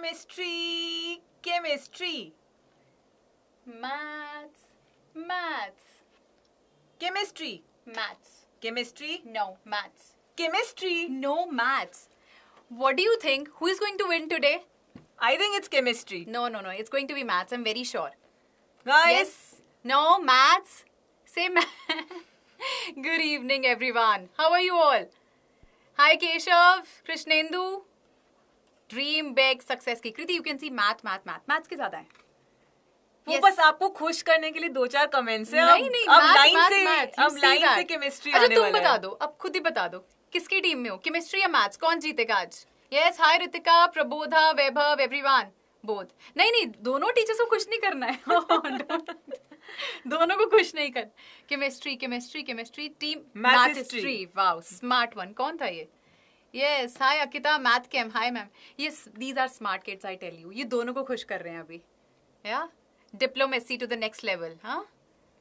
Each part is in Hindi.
chemistry, chemistry. Maths, maths. Chemistry. Maths. Chemistry? No, maths. Chemistry? No, maths. What do you think? Who is going to win today? I think it's chemistry. No, no, no. It's going to be maths. I'm very sure. Guys? Yes. No, maths. Say maths. Good evening, everyone. How are you all? Hi, Keshav, Krishnendu. Dream big success की Kriti you can see math math math maths के ज्यादा है वो yes. बस आपको खुश करने के लिए दो चार कमेंट्स हैं नहीं नहीं अब लाइन से अब लाइन से केमिस्ट्री अच्छा, आने वाला है तुम बता दो अब खुद ही बता दो किसकी टीम में हो केमिस्ट्री या मैथ्स कौन जीतेगा आज yes hi Ritika Prabodha Vaibhav everyone both नहीं नहीं दोनों टीचर्स को खुश नहीं करना है oh, दोनों को खुश नहीं कर chemistry chemistry chemistry team maths smart one कौन था ये yes hi Akita math chem hi ma'am ये these are smart kids I tell you ये दोनों को खुश कर रहे हैं अभी या diplomacy to the next level हाँ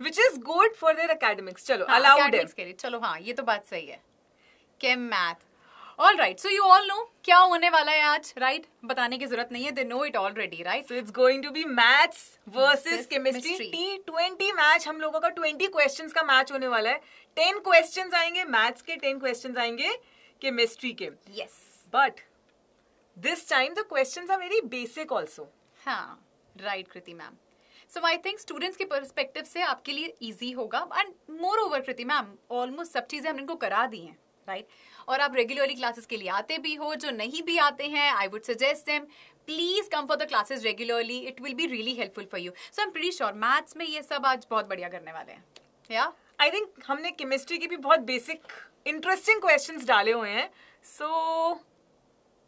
which is good for their academics चलो अलाउड के लिए चलो हाँ ये तो बात सही है chem math all right so you all know क्या होने वाला है आज राइट right? बताने की जरूरत नहीं है they know it already right so it's going to be maths versus chemistry T twenty match हम लोगों का ट्वेंटी क्वेश्चन का मैच होने वाला है टेन क्वेश्चन आएंगे मैथ्स के टेन क्वेश्चन आएंगे केमिस्ट्री के yes but this time the question are very basic also हाँ right Kriti ma'am so I think students के परस्पेक्टिव से आपके लिए ईजी होगा and moreover Kriti ma'am almost सब चीज़ें हमने इनको करा दी हैं राइट right? और आप रेगुलरली क्लासेस के लिए आते भी हो जो नहीं भी आते हैं I would suggest them please come for the classes regularly it will be really helpful for you so am pretty sure maths में ये सब आज बहुत बढ़िया करने वाले हैं या आई थिंक हमने केमिस्ट्री की भी बहुत बेसिक इंटरेस्टिंग क्वेश्चंस डाले हुए हैं so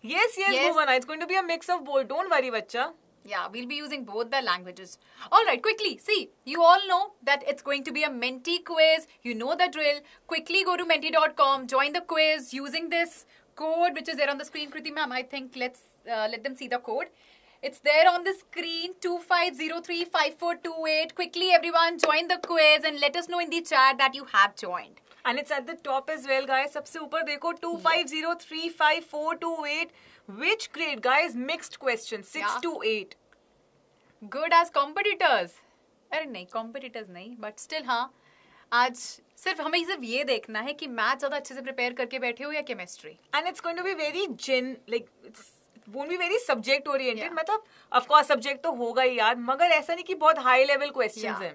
yes yes Bhuvana it's going to be a mix of both don't worry बच्चा Yeah, we'll be using both the languages. All right, quickly. See, you all know that it's going to be a Menti quiz. You know the drill. Quickly go to menti.com, join the quiz using this code which is there on the screen. Kriti ma'am, I think let's uh, let them see the code. It's there on the screen 25035428. Quickly everyone join the quiz and let us know in the chat that you have joined. And it's at the top is well guys सबसे ऊपर देखो two two five five zero three four eight which grade guys mixed question six two eight good as competitors अरे नहीं कॉम्पिटिटर्स नहीं बट स्टिल हाँ आज सिर्फ हमें सिर्फ ये देखना है कि मैथ ज्यादा अच्छे से प्रिपेयर करके बैठे हो या chemistry and it's going to be very जेन like would be very subject oriented मतलब ऑफ कोर्स सब्जेक्ट तो होगा ही यार मगर ऐसा नहीं कि बहुत हाई लेवल क्वेश्चंस हैं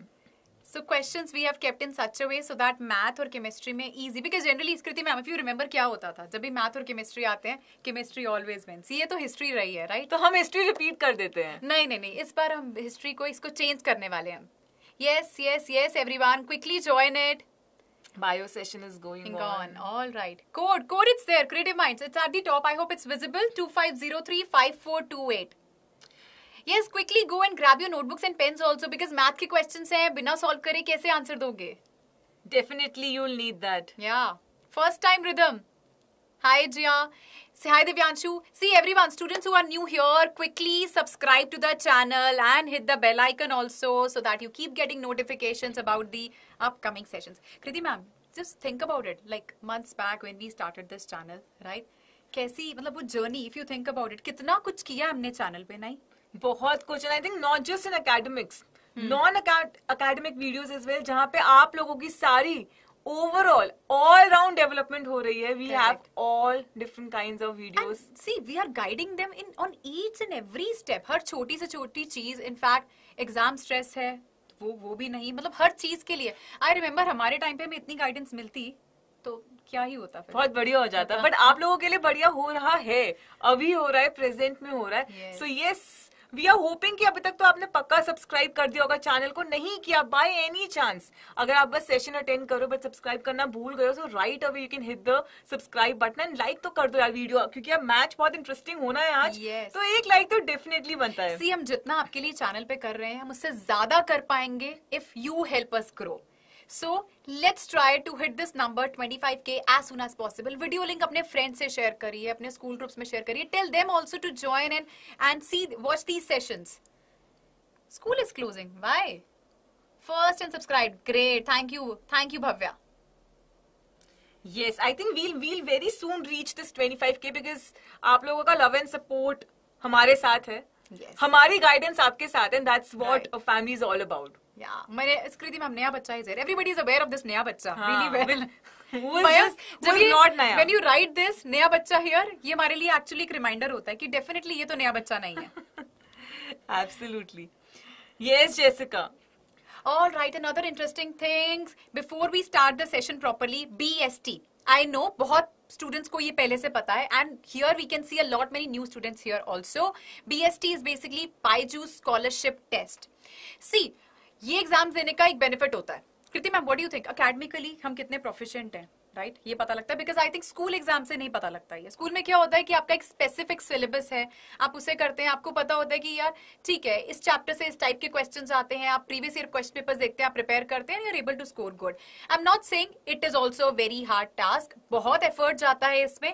so question we have kept in such a so that math और केमिस्ट्री में easy because generally Skriti ma'am you remember क्या होता था जब भी मैथ और केमिस्ट्री आते हैं केमिस्ट्री ऑलवेज मीनस ये तो हिस्ट्री रही है राइट तो हम हिस्ट्री रिपीट कर देते हैं नहीं नहीं नहीं इस बार हम हिस्ट्री को इसको चेंज करने वाले हैं yes yes yes everyone quickly join it bio session is going on. on all right code code it's there creative minds it's at the top i hope it's visible 2503 5428 yes quickly go and grab your notebooks and pens also because math के क्वेश्चंस हैं बिना सॉल्व करे कैसे आंसर दोगे definitely you will need that या first time Ridham Hi Jia. Say hi Divyanshu. See everyone, students who are new here, quickly subscribe to the channel and hit the bell icon also so that you keep getting notifications about the upcoming sessions. Kriti ma'am, just think about it. Like months back when we started this channel, right? कैसी मतलब वो journey if you think about it कितना कुछ किया हमने चैनल पे नहीं बहुत कुछ I think not just in academics non academic videos is well जहाँ पे आप लोगों की सारी ओवरऑल ऑल राउंड डेवलपमेंट हो रही है we have all different different of of see we are guiding them in on each and every step हर छोटी से छोटी चीज in fact exam stress है वो वो भी नहीं मतलब हर चीज के लिए आई रिमेम्बर हमारे टाइम पे हमें इतनी गाइडेंस मिलती तो क्या ही होता फिर बहुत बढ़िया हो जाता बट आप लोगों के लिए बढ़िया हो रहा है अभी हो रहा है प्रेजेंट में हो रहा है so yes. so, yes we are hoping कि अभी तक तो आपने पक्का सब्सक्राइब कर दिया होगा चैनल को नहीं किया बाय एनी चांस अगर आप बस सेशन अटेंड करो बट सब्सक्राइब करना भूल गए हो तो right away you can hit the subscribe button and like तो कर दो यार वीडियो क्योंकि अब मैच बहुत इंटरेस्टिंग होना है आज yes. तो एक लाइक तो डेफिनेटली बनता है सी हम जितना आपके लिए चैनल पे कर रहे हैं हम उससे ज्यादा कर पाएंगे if you help us grow so let's try to hit this number 25k के as soon as possible video link अपने फ्रेंड से शेयर करिए अपने स्कूल ग्रुप्स में शेयर करिए tell them also to join and and see watch these sessions school is closing why first and subscribe great thank you thank you bhavya yes i think we'll we'll very soon reach this 25k because aap logo ka love and support hamare sath hai yes. hamari guidance aapke sath and that's what right. a family is all about Yeah. मैंने स्कृति मैम नया बच्चा is everybody is aware of this नया बच्चा really well when you write this नया बच्चा हियर ये हमारे लिए एक्चुअली एक रिमाइंडर होता है कि डेफिनेटली ये तो नया बच्चा नहीं है absolutely yes Jessica All right, another interesting things before we start the session properly, BST. I know बहुत स्टूडेंट्स को ये पहले से पता है and here we can see a lot many new students here also BST is basically Byju's scholarship test see ये एग्जाम देने का एक बेनिफिट होता है Kriti ma'am what do think academically हम कितने प्रोफिशिएंट हैं राइट right? ये पता लगता है because I think school exam से नहीं पता लगता ये स्कूल में क्या होता है कि आपका एक स्पेसिफिक सिलेबस है आप उसे करते हैं आपको पता होता है कि यार ठीक है इस चैप्टर से इस टाइप के क्वेश्चन आते हैं आप प्रीवियस ईयर क्वेश्चन पेपर देखते हैं आप प्रिपेयर करते हैं you're able to score good I am not saying it is also very hard task बहुत एफर्ट जाता है इसमें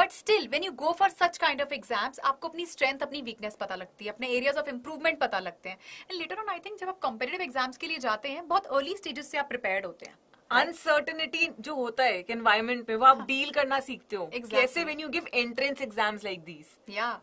but still when you go for such kind of exams आपको अपनी स्ट्रेंथ अपनी वीकनेस पता लगती है अपने एरियाज ऑफ इंप्रूवमेंट पता लगते हैं and later on I think जब आप कॉम्पिटेटिव एग्जाम्स के लिए जाते हैं बहुत अर्ली स्टेजेस से आप प्रिपेयर होते हैं अनसर्टनिटी जो होता है एनवायरमेंट में वो आप डील हाँ। करना सीखते हो कैसे when you give entrance exams like these या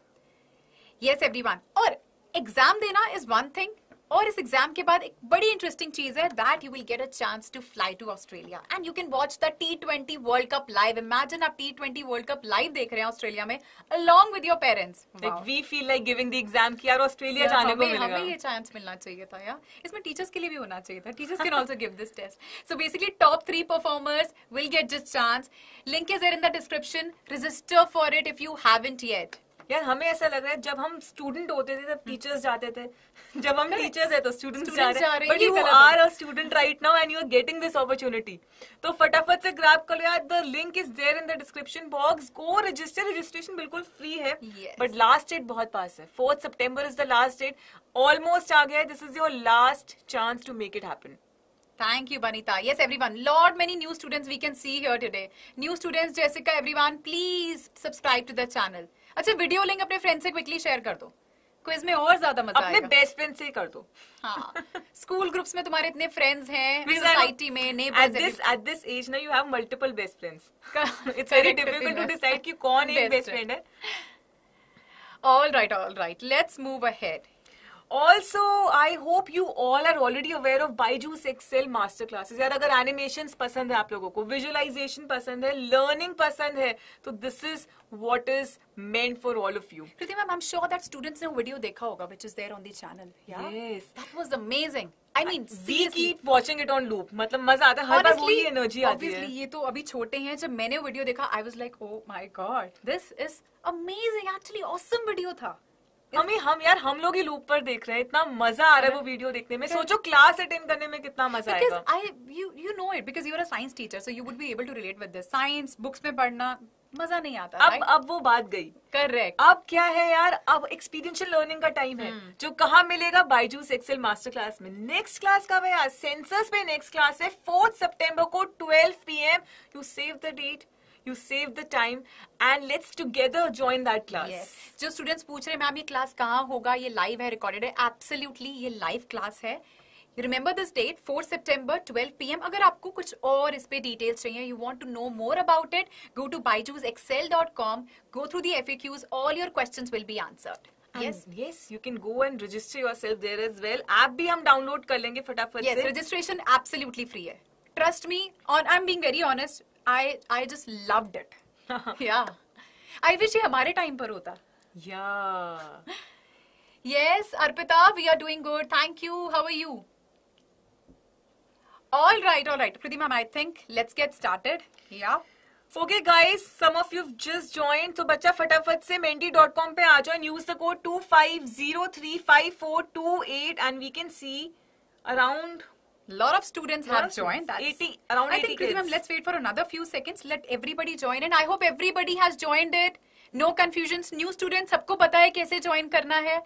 यस एवरीवन और एग्जाम देना इज वन थिंग और इस एग्जाम के बाद एक बड़ी इंटरेस्टिंग चीज है that you will get a chance to fly to Australia and you can watch the T twenty World Cup live imagine आप T twenty World Cup live देख रहे हैं ऑस्ट्रेलिया में along with your parents we feel like giving the exam की यार ऑस्ट्रेलिया जाने को मिलेगा हमें ये चांस मिलना चाहिए था यार इसमें टीचर्स के लिए भी होना चाहिए था teachers can also give this test so basically top three performers will get this chance link is in the description register for it if you have yet यार हमें ऐसा लग रहा है जब हम स्टूडेंट होते थे तब टीचर्स हम्म। जाते थे जब हम टीचर्स है तो स्टूडेंट्स जा रहे हैं but you are a student right now and you are getting this opportunity तो फटाफट से ग्रैब कर लो यार the link is there in the description box go register registration बिल्कुल फ्री है बट लास्ट डेट बहुत पास है fourth September is the last date almost आ गया this is your last chance to make it happen thank you Banita Thank everyone lord many new students we can see can today new students जैसे का every one please subscribe to the channel अच्छा वीडियो लिंक अपने फ्रेंड से क्विकली शेयर कर दो क्विज में और ज्यादा मजा अपने बेस्ट फ्रेंड से कर दो हाँ स्कूल ग्रुप्स में तुम्हारे इतने फ्रेंड्स हैं सोसाइटी में at this at this age ना you have multiple best friends it's very difficult to decide कि कौन एक बेस्ट फ्रेंड है all right all right let's move ahead also I hope you all are already aware of Byju's excel master classes यार अगर एनिमेशन पसंद है आप लोगों को विजुअलाइजेशन पसंद है लर्निंग पसंद है तो this is what is main for all of you क्योंकि ma'am I sure that students ने वीडियो देखा होगा which is there on the channel was amazing I mean we keep watching it on loop मतलब मजा आता है हर बार वही एनर्जी आती है ये तो अभी छोटे हैं जब मैंने वीडियो देखा I was like oh my god this is amazing actually awesome video था अम्मी हम यार हम लोग ही लूप पर देख रहे हैं इतना मजा आ रहा है वो वीडियो देखने में सोचो क्लास अटेंड करने में कितना मजा आएगा I you you know it because you are a science teacher so you would be able to relate with this science books में पढ़ना मजा नहीं आता अब right? अब वो बात गई करेक्ट अब क्या है यार अब एक्सपीरियंशियल लर्निंग का टाइम है हम्म। जो कहा मिलेगा बाइजूस एक्सेल मास्टर क्लास में नेक्स्ट क्लास कब है यार सेंसस पे नेक्स्ट क्लास है फोर्थ सितंबर को twelve P M you save the date you save the time and let's together join that class जो स्टूडेंट्स पूछ रहे हैं मैम ये क्लास कहाँ होगा ये लाइव है रिकॉर्डेड है एब्सोल्यूटली ये लाइव क्लास है रिमेंबर दिस डेट 4 सितंबर 12 पीएम अगर आपको कुछ और इस पे डिटेल्स चाहिए you want to know more about it go to Byju's excel dot com go through the F all your question will be answered yes yes you can go and register yourself there as well app bhi hum download kar lenge fatafat yes, se registration absolutely free hai trust me on i'm being very honest I I just love it या आई विश ये हमारे टाइम पर होता या yes Arpita we are doing good thank you how are you all right all right Preeti ma'am I think let's get started या okay guys some of you just join तो बच्चा फटाफट से मेंडी डॉट कॉम पे आ जाओ and use the code two five zero three five four two eight and we can see around lot of students lot have of joined. students. That's 80, around 80 I 80 think, kids. Ma'am, let's wait for another few seconds. Let everybody join and I hope everybody has joined it. No confusions. New students, sabko pata hai kaise join karna hai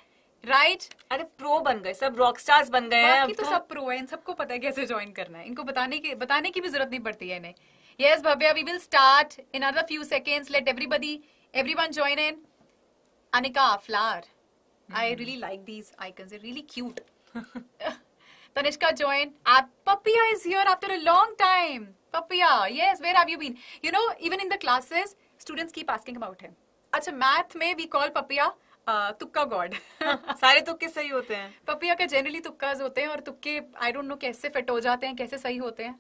right right? अरे प्रो बन गए सब रॉक स्टार्स बन गए हैं तो सब प्रो है इन सबको पता है कैसे ज्वाइन करना है इनको बताने की बताने की भी जरूरत नहीं पड़ती है इन्हें yes Bhavya we will start in other few seconds let everybody everyone join in Anika flower I really like these I icons really cute Tanishka joined. App Papia is here after a long time. Papia, yes, where have you been? You know, even in the classes, students keep asking about him. अच्छा मैथ में वी कॉल पपिया तुक्का गॉड सारे तुक्के सही होते हैं पपिया के जनरली तुक्काज होते हैं और तुक्के आई डोंट नो कैसे फिट हो जाते हैं कैसे सही होते हैं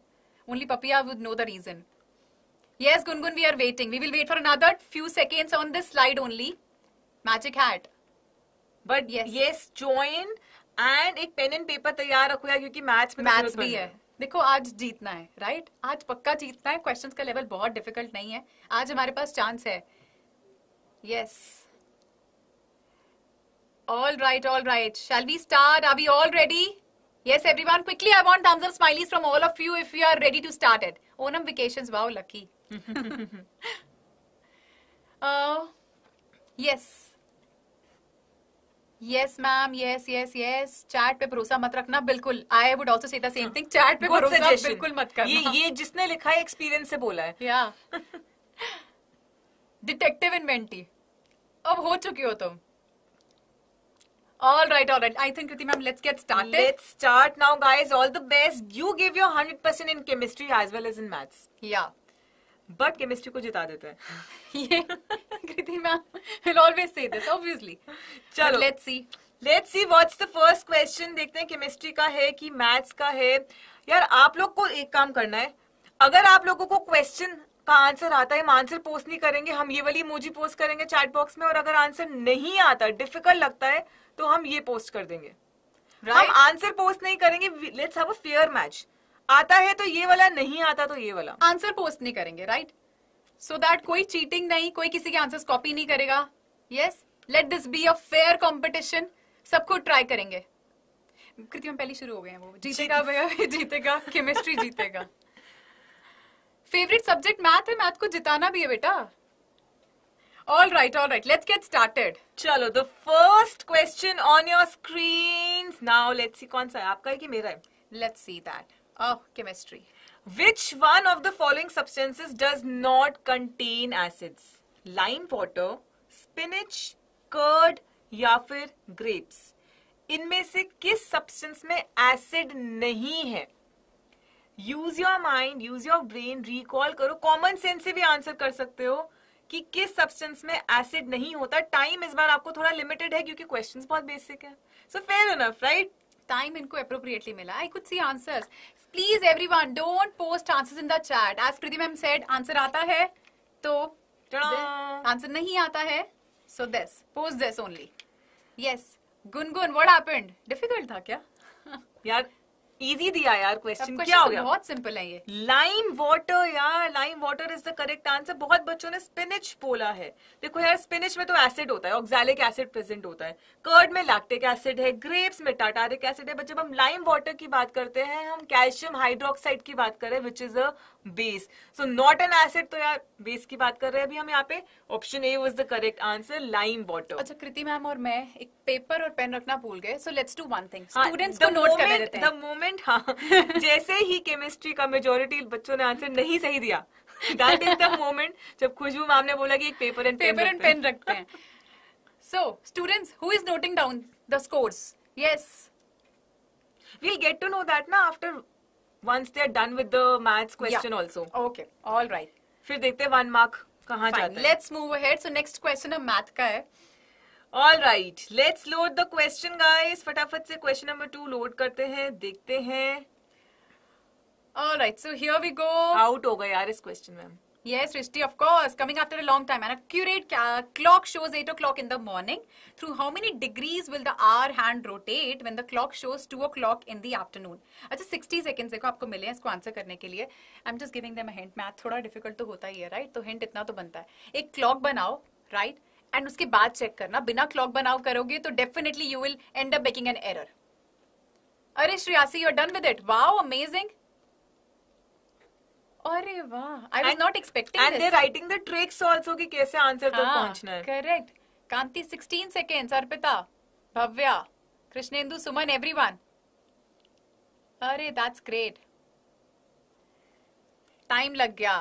only Papiya would know the reason yes Gungun we are waiting we will wait for another few seconds on this slide only magic hat but yes yes join and एक पेन एंड पेपर तैयार रखो यार क्योंकि मैथ्स में मैथ्स तो भी है देखो आज जीतना है राइट आज पक्का जीतना है क्वेश्चन का लेवल बहुत डिफिकल्ट नहीं है आज हमारे पास चांस है yes all right all right shall we start are we all ready Yes, everyone, quickly, I want thumbs up smileys from all of you if you are ready to start it. Onam vacations, wow, lucky. uh, yes. Yes ma'am yes yes yes chat पे भरोसा मत रखना बिल्कुल I would also say same thing chat पे भरोसा बिल्कुल मत करना ये ये जिसने लिखा है एक्सपीरियंस से बोला है या डिटेक्टिव इन्वेंटी अब हो चुकी हो तुम All right, all right. I think, Kriti ma'am, let's get started. Let's start now, guys. All the best. You give your 100% in chemistry as well as in maths. Yeah. But chemistry को जिता देता है ये ma'am will always say this obviously चलो let's see let's see what's the first question देखते हैं केमिस्ट्री का है कि मैथ्स का है यार आप लोग को एक काम करना है अगर आप लोगों को क्वेश्चन का आंसर आता है हम आंसर पोस्ट नहीं करेंगे हम ये वाली इमोजी पोस्ट करेंगे चैट बॉक्स में और अगर आंसर नहीं आता डिफिकल्ट लगता है तो हम ये पोस्ट कर देंगे right? हम आंसर पोस्ट नहीं करेंगे let's have a fair match आता है तो ये वाला नहीं आता तो ये वाला आंसर पोस्ट नहीं करेंगे राइट सो दैट कोई चीटिंग नहीं कोई किसी के आंसर कॉपी नहीं करेगा yes let this be a fair competition सबको ट्राई करेंगे कृति में पहले शुरू हो गए हैं वो जीतेगा भैया जीतेगा केमिस्ट्री जीतेगा फेवरेट सब्जेक्ट मैथ है मैथ को जिताना भी है बेटा all right all right let's get started चलो the first question on your screen now let's see कौन सा है आपका है कि मेरा है? Let's see that Oh, chemistry. Which one of the following substances does not contain acids? Lime water, spinach, curd या फिर ग्रेप्स इनमें से किस सब्सटेंस में एसिड नहीं है use your mind use your brain recall करो कॉमन सेंस से भी आंसर कर सकते हो कि किस सब्सटेंस में एसिड नहीं होता टाइम इस बार आपको थोड़ा लिमिटेड है क्योंकि क्वेश्चंस बहुत बेसिक है so fair enough right time इनको अप्रोप्रिएटली मिला I could see answers please every one don't post answer in the chat as Preeti ma'am said answer आता है तो आंसर नहीं आता है so this post this only yes Gungun what happened difficult था क्या यार इजी दिया यार क्वेश्चन क्या हो तो गया बहुत सिंपल है ये लाइम वाटर यार lime water is the correct answer बहुत बच्चों ने स्पिनिच बोला है देखो यार स्पिनिच में तो एसिड होता है ऑक्सैलिक एसिड प्रेजेंट होता है कर्ड में लैक्टिक एसिड है ग्रेप्स में टाटारिक एसिड है बट जब हम लाइम वाटर की बात करते हैं हम कैल्शियम हाइड्रोक्साइड की बात करें which is a base so not an acid तो यार बेस की बात कर रहे हैं अभी हम यहाँ पे option A was the correct answer lime water अच्छा कृति मैम और मैं एक पेपर और पेन रखना भूल गए so let's do one thing students को नोट कर लेते हैं द मोमेंट असाइनमेंट हाँ जैसे ही केमिस्ट्री का मेजोरिटी बच्चों ने आंसर नहीं सही दिया मोमेंट जब खुशबू मैम ने बोला कि एक paper and paper and pen रखते हैं so students who is noting down the scores yes we'll get to know that ना after once they are done with the maths question also okay all right फिर देखते हैं वन मार्क कहां जाते हैं let's move ahead so next question अब मैथ का है all right let's load the question guys फटाफट से क्वेश्चन नंबर टू लोड करते हैं देखते हैं all right so here we go out हो गए यार इस क्वेश्चन में Yes, Rishti, of course. Coming after a long time. And a curate uh, clock shows eight o'clock in the morning. Through how many degrees will the hour hand rotate when the clock shows two o'clock in the afternoon? अच्छा sixty seconds देखो आपको मिले हैं इसको आंसर करने के लिए. I'm just giving them a hint. Math थोड़ा difficult तो होता ही है, right? तो hint इतना तो बनता है. एक clock बनाओ, right? एंड उसके बाद चेक करना बिना क्लॉक बनाओ करोगे तो definitely you will end up making an error अरे Shreyasi you are done with it wow amazing अरे वाह I was not expecting this and they writing the tricks also कि कैसे आंसर तक हाँ, पहुंचना है correct Kanti 16 seconds Arpita Bhavya Krishnendu Suman everyone अरे दैट्स ग्रेट टाइम लग गया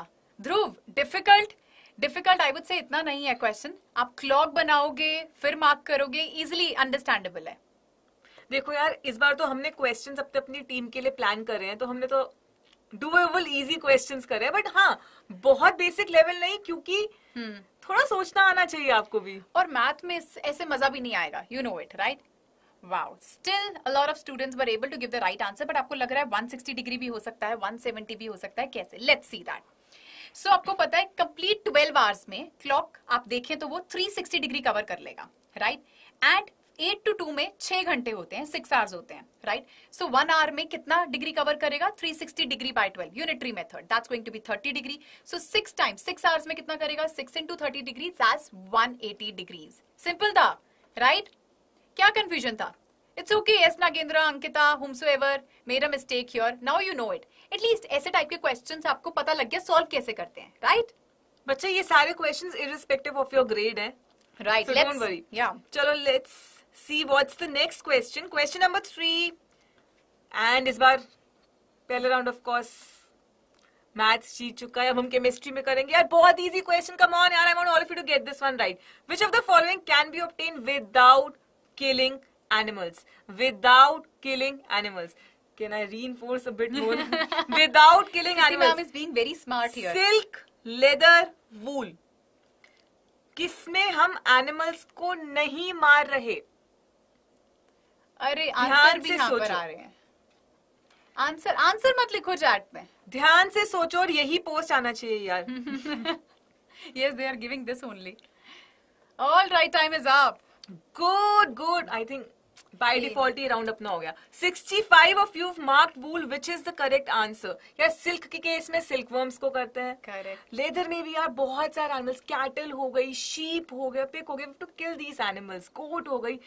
Dhruv difficult difficult I would say इतना नहीं है क्वेश्चन आप क्लॉक बनाओगे फिर मार्क करोगे इजिली अंडरस्टैंडेबल है देखो यार इस बार तो हमने क्वेश्चंस अपने अपनी टीम के लिए प्लान कर रहे हैं तो हमने तो डूएबल इजी रहे करे बट हाँ बहुत बेसिक लेवल नहीं क्योंकि hmm. थोड़ा सोचना आना चाहिए आपको भी और मैथ में ऐसे मजा भी नहीं आएगा you know it right wow still a lot of students were able to give the right answer but आपको लग रहा है 160 डिग्री भी हो सकता है 170 भी हो सकता है कैसे let's see that so so, आपको पता है कंप्लीट ट्वेल्व आवर्स में क्लॉक आप देखें तो वो 360 डिग्री कवर कर लेगा right and at two two में छह घंटे होते हैं सिक्स आवर्स होते हैं राइट सो वन आवर में कितना डिग्री कवर करेगा 360 degree by 12 unitary method that's going to be 30 degree so six time six hours में कितना करेगा six into thirty degree that's eighty degrees simple था राइट क्या कंफ्यूजन था it's okay yes Nagendra Ankita so ever मेरा mistake your now you know it at least ऐसे टाइप के क्वेश्चन आपको पता लग गया सॉल्व कैसे करते हैं राइट right? बच्चे ये सारे question irrespective of your grade है राइट डोंट वरी चलो let's see what's the next question question number three and इस बार पहले राउंड ऑफ कोर्स मैथ्स जीत चुका है अब हम केमिस्ट्री में करेंगे यार बहुत इजी क्वेश्चन कम ऑन यार I want all of you to get this one right which of the following can be obtain without killing animals without killing animals Can I reinforce a bit more? Without killing animals. Ma'am is being very smart here. Silk, leather, wool. किसमें हम एनिमल्स को नहीं मार रहे अरे आंसर भी यहाँ पर आ रहे हैं आंसर आंसर मत लिखो चैट में ध्यान से सोचो और यही पोस्ट आना चाहिए यार yes they are giving this only all right time is up good good I think by default ये राउंड अपना हो गया sixty five of you mark wool which is the correct answer यार सिल्क के केस में सिल्क वर्म्स को करते हैं लेदर में भी यार बहुत सारे एनिमल्स कैटल हो गई शीप हो गया पिक हो गया to kill these animals coat हो गई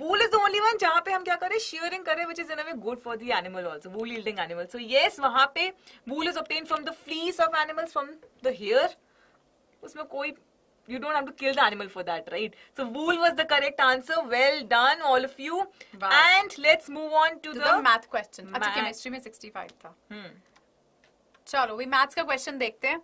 वूल इज ओनली वन जहां पे हम क्या करें शेयरिंग करें which is in a way good for the animal also wool yielding animal so yes वहां पे wool is obtained from the fleece of animals from the hair उसमें कोई you don't have to kill the animal for that, right? So wool was the correct answer. Well done, all of you. Wow. And let's move on to, to the, the math question. math. Achha, chemistry mein 65 tha. Hmm. chalo we maths ka question dekhte हैं.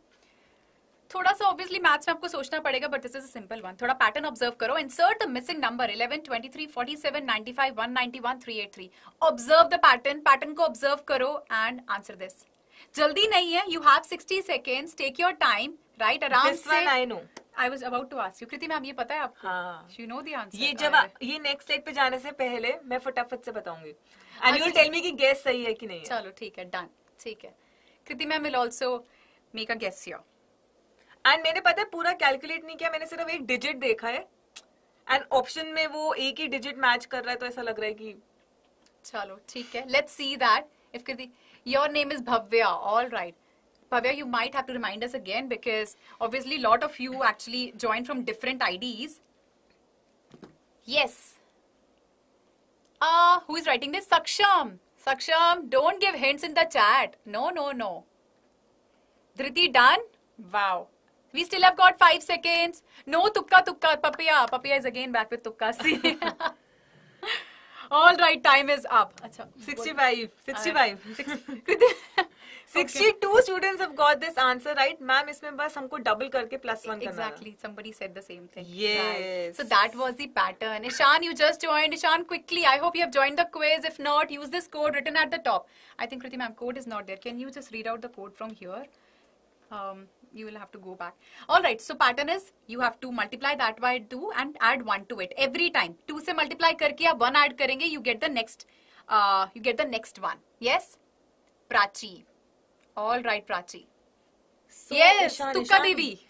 थोड़ा सा ऑब्वियसली मैथ्स में आपको सोचना पड़ेगा but this is simple one थोड़ा पैटर्न ऑब्जर्व करो insert the missing number 11 23 47 95 191 383 observe the pattern pattern को ऑब्जर्व करो एंड आंसर दिस जल्दी नहीं है you have 60 seconds take your time right around I was about to ask you Kriti ma'am ये पता है आपको हाँ यू नो द आंसर ये जब ये नेक्स्ट स्लाइड पे जाने से पहले मैं फटाफट से बताऊंगी and you will tell me कि गेस सही है कि नहीं चलो ठीक है डन ठीक है Kriti ma'am will also make a guess here and मैंने पता है पूरा कैलकुलेट नहीं किया मैंने सिर्फ एक डिजिट देखा है एंड ऑप्शन में वो एक ही डिजिट मैच कर रहा है तो ऐसा लग रहा है कि चलो ठीक है let's see that if Kriti your name is Bhavya all right Bhavya, you might have to remind us again because obviously a lot of you actually joined from different IDs. Yes. Uh, who is writing this? Saksham. Saksham, don't give hints in the chat. No, no, no. Dhriti, done? Wow. We still have got 5 seconds. No, Tukka, Tukka, Papia. Papia is again back with Tukka. See? All right, time is up. Achha, 65. 65. 65. Sixty students have got this answer right, ma'am इसमें बस हमको double करके one. Exactly. Somebody said the same thing. Thing So that was the pattern. Ishan, you just joined Ishan, quickly i hope you have joined the quiz if not use this code written at the top i think kriti ma'am code is not there can you just read out the code from here um, you will have to go back. Alright, so pattern is you have to multiply that by 2 and add 1 to it every time. 2 say multiply karke 1 add karenge, you get the next, uh, you get the next one. Yes? Prachi. All right, Prachi. So, yes, Ishan, Tukka Ishan. Devi.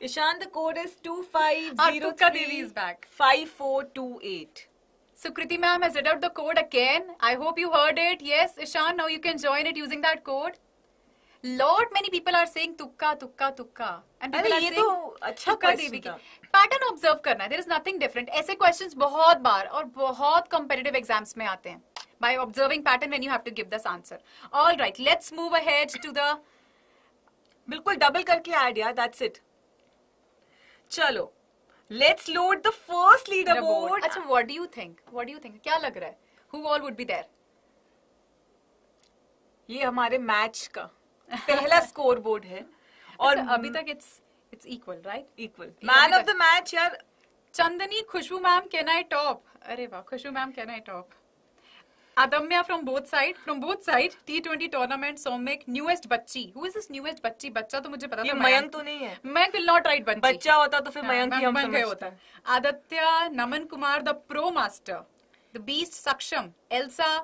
Ishan, the code is 2503. Tukka Devi is back. 5428. So Kriti ma'am has read out the code again. I hope you heard it. Yes, Ishan, now you can join it using that code. Lot many people are saying tukka, tukka, tukka. And people are saying अच्छा tukka Devi ki. Pattern observe करना है. There is nothing different. ऐसे questions बहुत बार और बहुत competitive exams में आते हैं. by observing pattern when you have to give this answer. All right, let's move ahead to the bilkul double karke add यार that's it chalo let's load the first leaderboard acha what do you think what do you think kya lag raha hai who all would be there there ये हमारे मैच का पहला स्कोर बोर्ड है और अच्छा, अभी तक it's it's equal right equal man of the match यार Chandni Khushboo ma'am can I top अरे वाह Khushboo ma'am can I top Adamya from both side, from both side, T20 tournament, make newest bachi. Who is this newest bachi? बच्चा तो मुझे पता ये मयंक तो नहीं है. मयंक will not write बच्ची. बच्चा होता तो फिर हाँ, मयंक ही हम समझते. होता. Aditya, Naman Kumar, the pro master, the beast Saksham, Elsa,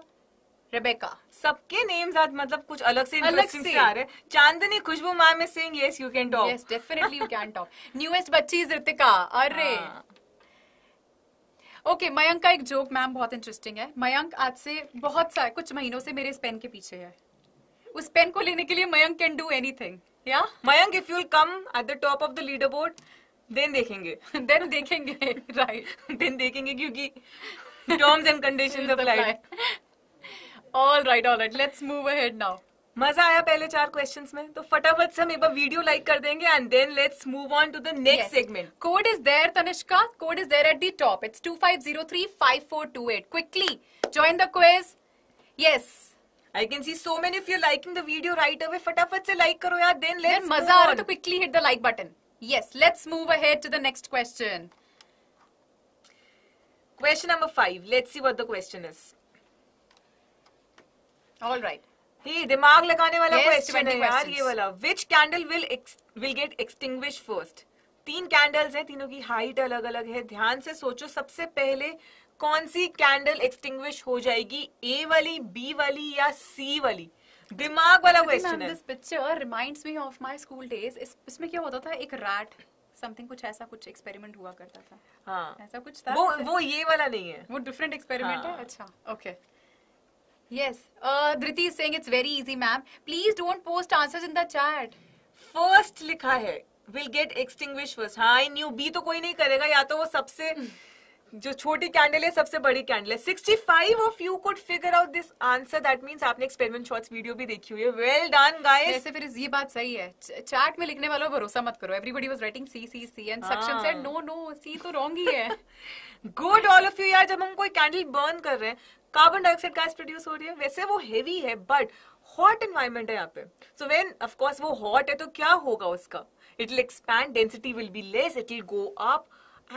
Rebecca सबके नेम्स आज मतलब कुछ अलग से अलग से, आ रहे Chandni Khushboo ma'am is saying yes you can talk yes definitely you can talk newest बच्ची इज ऋतिका अरे हाँ. ओके okay, मयंक का एक जोक मैम बहुत इंटरेस्टिंग है मयंक आज से बहुत सारे कुछ महीनों से मेरे इस पेन के पीछे है उस पेन को लेने के लिए मयंक कैन डू एनीथिंग या Mayank if you'll come at the top of the leaderboard then देखेंगे देन देखेंगे राइट देन देखेंगे क्योंकि terms and conditions right all right let's move ahead now मजा आया पहले चार क्वेश्चन में तो फटाफट से हम एक बार वीडियो लाइक कर देंगे and then let's move on to the next segment code is there Tanishka code is there at the top it's at quickly join the quiz yes I can see so many of you liking the video right away. फटाफट से लाइक करो यार देन लेट्स मजा आ रहा तो hit the like like button yes let's ahead to the next question. Question question number Let's let's what the question question All right. ये दिमाग लगाने वाला क्वेश्चन है यार ये वाला which candle will will get extinguished first तीन कैंडल्स हैं तीनों की हाइट अलग अलग है ध्यान से सोचो सबसे पहले कौन सी कैंडल एक्सटिंग हो जाएगी ए वाली बी वाली या सी वाली दिमाग वाला क्वेश्चन है picture reminds me of my school days इसमें क्या होता था एक रैट समथिंग कुछ ऐसा कुछ एक्सपेरिमेंट हुआ करता था हाँ ऐसा कुछ था वो वो ये वाला नहीं है वो डिफरेंट एक्सपेरिमेंट है हाँ। अच्छा okay Yes. Uh, Driti is saying it's very easy, ma'am. Please don't post answers in the chat. First लिखा है. We'll get extinguished first. हाँ, I knew. B तो कोई नहीं करेगा. या तो वो सबसे जो छोटी कैंडल है सबसे बड़ी कैंडल है sixty five of you could figure out this answer that means आपने एक्सपेरिमेंट शॉट्स वीडियो भी देखी हुई है वेल डन गाइस वैसे फिर ये बात सही है चार्ट में लिखने वालों भरोसा मत करो everybody was writing C C C and सक्शन सेड नो नो सी तो रॉन्ग ही है गुड ऑल ऑफ यू यार जब हम कोई कैंडल बर्न कर रहे हैं कार्बन डाइऑक्साइड गैस प्रोड्यूस हो रही है वैसे वो हेवी है बट हॉट एनवायरमेंट है यहाँ पे सो वेन ऑफकोर्स वो हॉट है तो क्या होगा उसका it will expand density will be less it will go up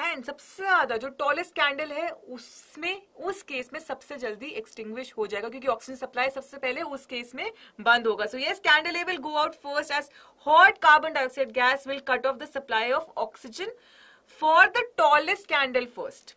and सबसे ज्यादा जो टॉलेस्ट कैंडल है उसमें उस केस में सबसे जल्दी एक्सटिंग्विश हो जाएगा क्योंकि ऑक्सीजन सप्लाई सबसे पहले उस केस में बंद होगा so yes candle will go out first as hot carbon dioxide gas will cut off the supply of oxygen for the tallest candle first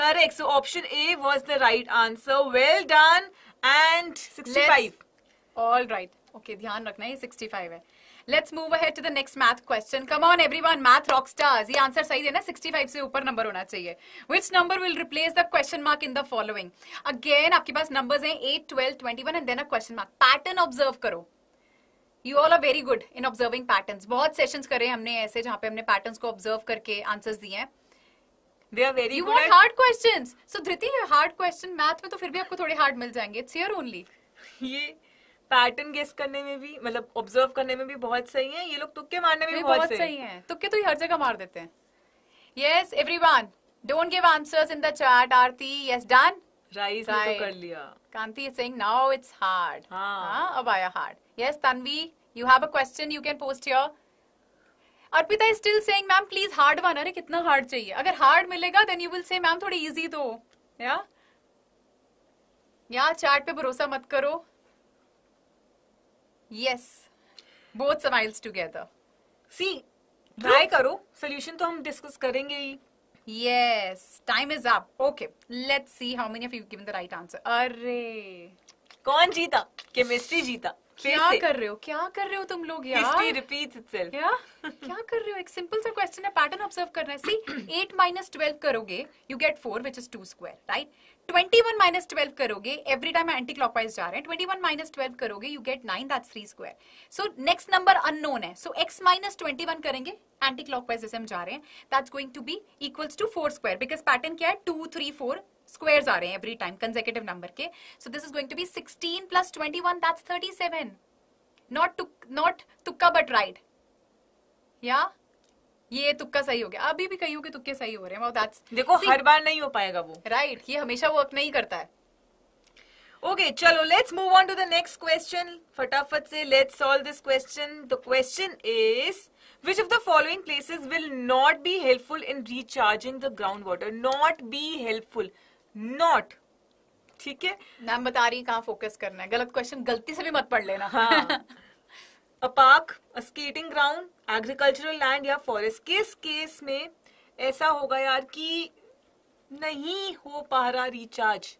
correct so option A was the right answer well done and sixty five all right okay ध्यान रखना ये सिक्सटी फाइव है let's move ahead to the next math question come on everyone math rock stars ये आंसर सही देना 65 से ऊपर नंबर होना चाहिए which number will replace the question mark in the following again आपके पास नंबर्स हैं 8 12 21 and then a question mark pattern observe करो you all are very good in observing patterns बहुत सेशंस करे हमने ऐसे जहां पे हमने पैटर्न्स को ऑब्जर्व करके आंसर्स दिए हैं they are very you good want at... hard questions so dhriti hard question math तो फिर भी आपको थोड़े हार्ड मिल जाएंगे it's here only ye pattern guess करने में भी मतलब ऑब्जर्व करने में भी बहुत सही है ये लोग तुक्के मारने में भी बहुत, सही है तुक्के तो हर जगह मार देते हैं yes everyone don't give answer in the chart Aarti yes done rice तो कर लिया Kanti is saying now it's hard हां अब आया hard yes Tanvi you have a question you can post here Arpita is still saying ma'am please hard one अरे कितना हार्ड चाहिए अगर हार्ड मिलेगा then you will say ma'am थोड़ी इजी दो या या पे भरोसा मत करो yes both smiles together see try करो सोल्यूशन तो हम डिस्कस करेंगे ही yes time is up okay let's see how many of you given the right answer अरे कौन जीता केमिस्ट्री जीता क्या कर रहे हो क्या कर रहे हो तुम लोग यार हिस्ट्री रिपीट्स इटसेल्फ क्या क्या कर रहे हो एक सिंपल सा क्वेश्चन है पैटर्न ऑब्जर्व करना है सी 8 12 करोगे you get 4 which is 2 square right twenty one minus twelve करोगे एवरी टाइम एंटी क्लॉकवाइज जा रहे हैं ट्वेंटी वन माइनस ट्वेल्व करोगे you get nine that three square so next number unknown है so X minus twenty one करेंगे एंटी क्लॉकवाइज जैसे हम जा रहे हैं that's going to be equals to four square because pattern क्या है टू थ्री फोर स्क्वायर्स आ रहे हैं एवरी टाइम कंजेकेटिव नंबर के so this is going to be sixteen plus twenty one that's thirty seven not to not टुक्का बट राइट या ये तुक्का सही हो गया अभी भी कहीं के तुक्के सही हो रहे हैं दैट्स देखो see, हर बार नहीं हो पाएगा वो राइट right, ये हमेशा वर्क नहीं करता है ओके okay, चलो let's move on to the next question फटाफट से let's solve this question the question is which of the following places will not be helpful in recharging the ground water not be helpful not ठीक है मैम बता रही कहाँ फोकस करना है गलत क्वेश्चन गलती से भी मत पढ़ लेना हाँ. a park a skating ground agricultural land या फॉरेस्ट किस केस में ऐसा होगा यार कि नहीं हो पा रहा रिचार्ज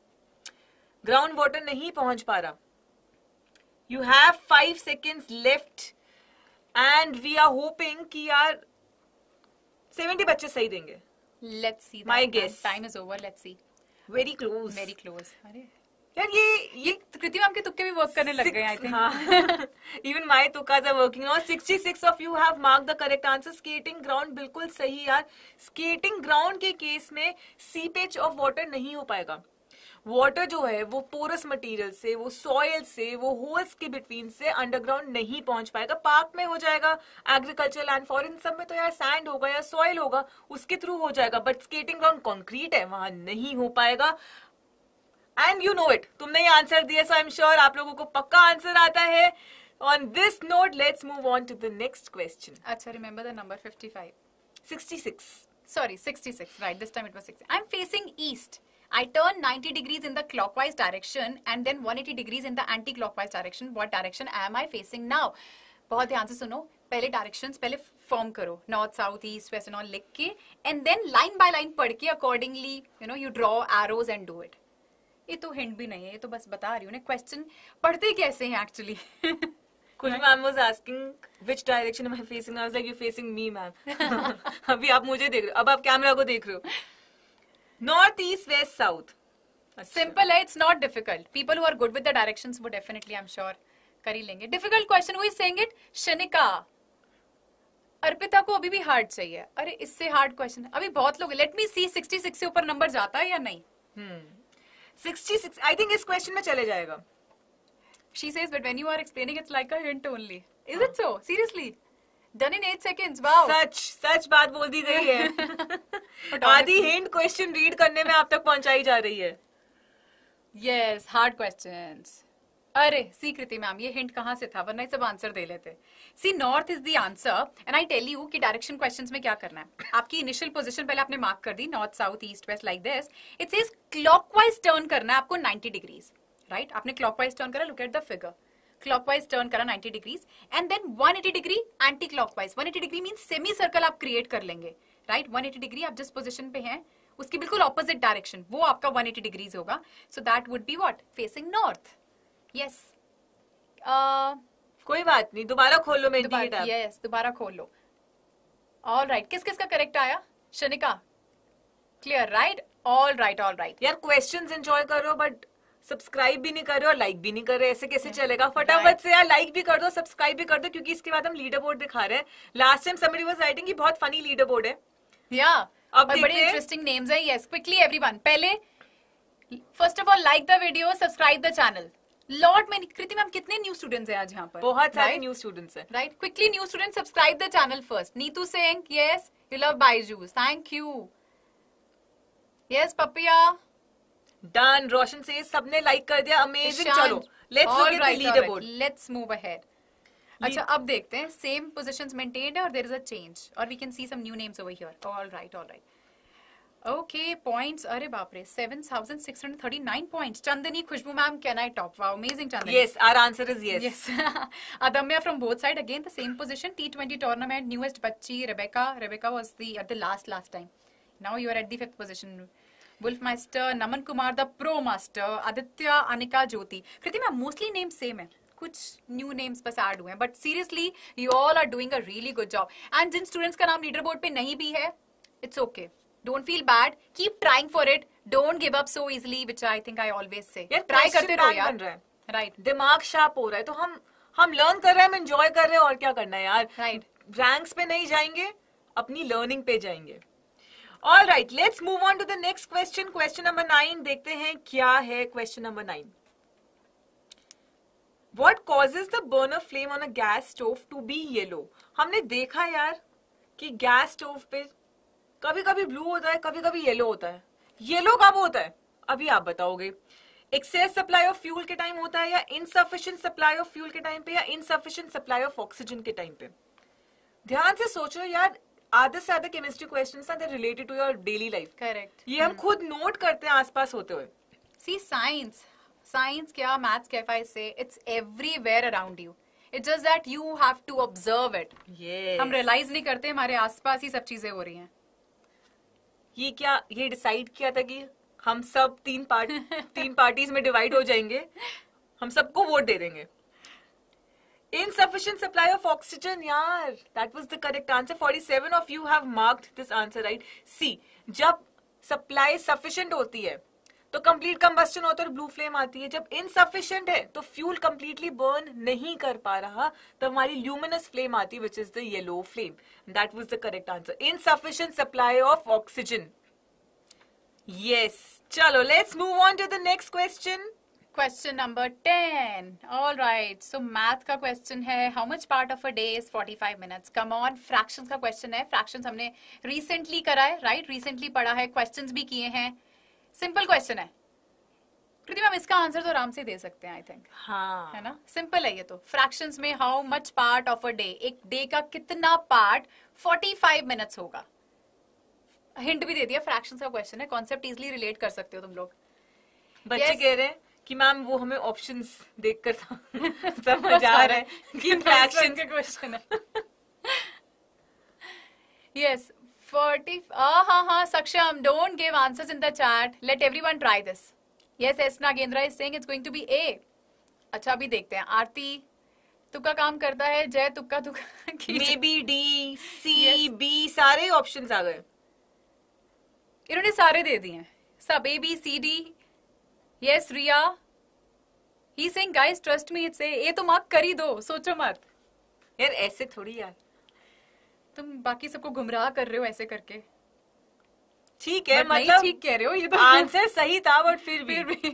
ग्राउंड वाटर नहीं पहुंच पा रहा you have five seconds left and we are hoping कि यार सेवेंटी बच्चे सही देंगे let's see my guess time is over let's see very close very close अरे यार ये ये कृति मैम के तुक्के भी वर्क करने लग गए आई थिंक इवन माय तुक्काज आर वर्किंग और 66 of you have mark the correct answer skating ground बिल्कुल सही यार स्केटिंग ग्राउंड के केस में सीपेज ऑफ वाटर नहीं हो पाएगा वाटर जो है वो पोरस मटेरियल से वो सॉयल से वो होल्स के बिटवीन से अंडरग्राउंड नहीं पहुंच पाएगा पार्क में हो जाएगा एग्रीकल्चर लैंड फॉरेन सब में तो यार सैंड होगा या सॉयल होगा उसके थ्रू हो जाएगा बट स्केटिंग ग्राउंड कॉन्क्रीट है वहां नहीं हो पाएगा एंड यू नो इट तुमने ये आंसर दिया सो आई एम श्योर आप लोगों को पक्का आंसर आता है on this note let's move on to the next question अच्छा remember the number 55 66 sorry 66 right this time it was 6 am facing east i turn 90 degrees in the clockwise direction and then 180 degrees in the anti-clockwise direction what direction am i facing now बहुत ध्यान से सुनो पहले डायरेक्शंस पहले फॉर्म करो north south east west and all लिख के and then line by line पढ़ के accordingly you know you draw arrows and do it ये तो हिंट भी नहीं है ये तो बस बता रही हूँ क्वेश्चन पढ़ते कैसे हैं एक्चुअली कुछ ma'am was asking which direction am I facing I was like you facing me ma'am अभी आप मुझे देख रहे हो अब आप कैमरा को देख रहे हो north east west south simple है it's not difficult people who are good with the directions वो डेफिनेटली आई एम श्योर कर ही लेंगे डिफिकल्ट क्वेश्चन हुई सेइंग इट शनिका अर्पिता को अभी भी हार्ड चाहिए अरे इससे हार्ड क्वेश्चन अभी बहुत लोग लेट मी सी 66 से ऊपर नंबर जाता है या नहीं hmm. Sixty six I think इस क्वेश्चन में चले जाएगा She says, but when you are explaining, it's like a hint only. Is it so? Seriously? Done in eight seconds. Wow. सच सच बात बोल दी गई है आधी हिंट क्वेश्चन रीड करने में आप तक पहुंचाई जा रही है Yes, hard questions. अरे सी कृति मैम ये हिंट कहाँ से था वरना सब आंसर दे लेते see north is the answer and I tell you कि डायरेक्शन क्वेश्चंस में क्या करना है आपकी इनिशियल पोजीशन पहले आपने मार्क कर दी north south east west like this it is clockwise turn करना है आपको नाइन्टी डिग्रीज राइट आपने क्लॉकवाइज टर्न करा look at the figure clockwise turn करा ninety degrees and then eighty degree anticlockwise eighty degree mean semicircle आप क्रिएट कर लेंगे राइट वन एटी डिग्री आप जिस पोजिशन पे हैं उसकी बिल्कुल ऑपोजिट डायरेक्शन वो आपका 180 डिग्रीज होगा so that would be what facing north yes uh, कोई बात नहीं दोबारा खोल लो मेरी टैब यस दोबारा खोल लो ऑल राइट किस किस का करेक्ट आया Shanika clear right all right all right यार क्वेश्चन एंजॉय करो बट सब्सक्राइब भी नहीं कर रहे और लाइक भी नहीं कर रहे ऐसे कैसे hmm. चलेगा फटाफट से यार लाइक भी कर दो सब्सक्राइब भी कर दो क्योंकि इसके बाद हम लीडर बोर्ड दिखा रहे हैं last time summary was writing की बहुत फनी लीडर बोर्ड है या अब और बड़े इंटरेस्टिंग नेम्स हैं यस क्विकली एवरीवन पहले first of all like the video subscribe the channel lord मैंने कृति मैम कितने न्यू स्टूडेंट्स हैं आज यहाँ पर बहुत सारे न्यू स्टूडेंट्स हैं right quickly new student subscribe the channel first Neetu Singh yes you love Byju's thank you yes Papia done Roshan से सबने लाइक कर दिया अमेजिंग चलो let's look at the leaderboard let's move ahead अच्छा अब देखते हैं सेम पोजीशंस मेंटेन्ड है और देयर इज अ चेंज और we can see some new names over here all right all right okay points अरे बाप रे 7639 points Chandni Khushboo ma'am can I top wow amazing Chandni yes our answer is yes yes Adamya from both side again the same position टी20 टूर्नामेंट न्यूएस्ट बच्ची Rebecca Rebecca was the at the last last time now you are at the fifth position wolf master Naman Kumar the pro master Aditya Anika Jyoti Kriti ma'am mostly name same है कुछ न्यू नेम्स बस ऐड हुए हैं but seriously you all are doing a really good job and जिन स्टूडेंट्स का नाम लीडर बोर्ड पे नहीं भी है it's okay okay. Don't feel bad keep trying for it don't give up so easily which I think I always say try करते रहो यार राइट right. दिमाग शार्प हो रहा है तो हम हम लर्न कर रहे हैं हम एंजॉय कर रहे हैं और क्या करना है यार राइट right. रैंक्स पे नहीं जाएंगे अपनी लर्निंग पे जाएंगे all right let's move on to the next question question number nine देखते हैं क्या है question number nine what causes the burn burner flame on a gas stove to be yellow हमने देखा यार कि गैस स्टोव पे कभी कभी ब्लू होता है कभी कभी येलो होता है येलो कब होता है अभी आप बताओगे एक्सेस सप्लाई ऑफ फ्यूल के टाइम होता है या इनसफिशियंट सप्लाई ऑफ फ्यूल के टाइम पे या इनसफिशियंट सप्लाई ऑफ ऑक्सीजन के टाइम पे ध्यान से सोचो यार आधे से आधे chemistry question related to your daily life correct ये हम खुद नोट करते हैं आसपास होते हुए सी साइंस साइंस क्या मैथ्स क्या फाइव से it's everywhere around you it's just that you have to observe it हम रियलाइज नहीं करते हमारे आसपास ही सब चीजें हो रही हैं ये क्या ये डिसाइड किया था कि हम सब तीन पार्ट तीन पार्टीज में डिवाइड हो जाएंगे हम सबको वोट दे देंगे insufficient supply of oxygen यार that was the correct answer forty seven of you have marked this answer right C जब सप्लाई सफिशियंट होती है तो कंप्लीट कंबस्टन होता है और ब्लू फ्लेम आती है जब इनसफिशियंट है तो फ्यूल कंप्लीटली बर्न नहीं कर पा रहा तो हमारी ल्यूमिनस फ्लेम आती है which is the yellow flame that was the correct answer insufficient supply of oxygen yes चलो let's move on to the next question question number ten all right so math का क्वेश्चन है how much part of a day is five minutes come on fraction का क्वेश्चन है फ्रैक्शन हमने रिसेंटली करा है राइट right? रिसेंटली पढ़ा है क्वेश्चन भी किए हैं सिंपल क्वेश्चन है कृति मैम इसका आंसर तो आराम से दे सकते हैं आई थिंक हाँ है ना सिंपल है ये तो फ्रैक्शन में how much part of a day एक डे का कितना पार्ट फोर्टी फाइव मिनट्स होगा हिंट भी दे दिया फ्रैक्शन का क्वेश्चन है कॉन्सेप्ट इजीली रिलेट कर सकते हो तुम लोग बच्चे yes. कह रहे हैं कि मैम वो हमें ऑप्शंस देखकर समझ आ रहा है कि फ्रैक्शन का क्वेश्चन है यस हाँ, हाँ, अच्छा अभी देखते हैं आरती तुक्का काम करता है जय तुक्का तुक्का maybe D C B सारे आ गए इन्होंने सारे दे दिए सब A B C D yes Riya ही guys trust me it's A तो मार्क कर ही दो सोचो मत यार ऐसे थोड़ी यार तुम बाकी सबको गुमराह कर रहे हो ऐसे करके ठीक है मतलब ठीक कह रहे हो ये तो आंसर सही था बट फिर भी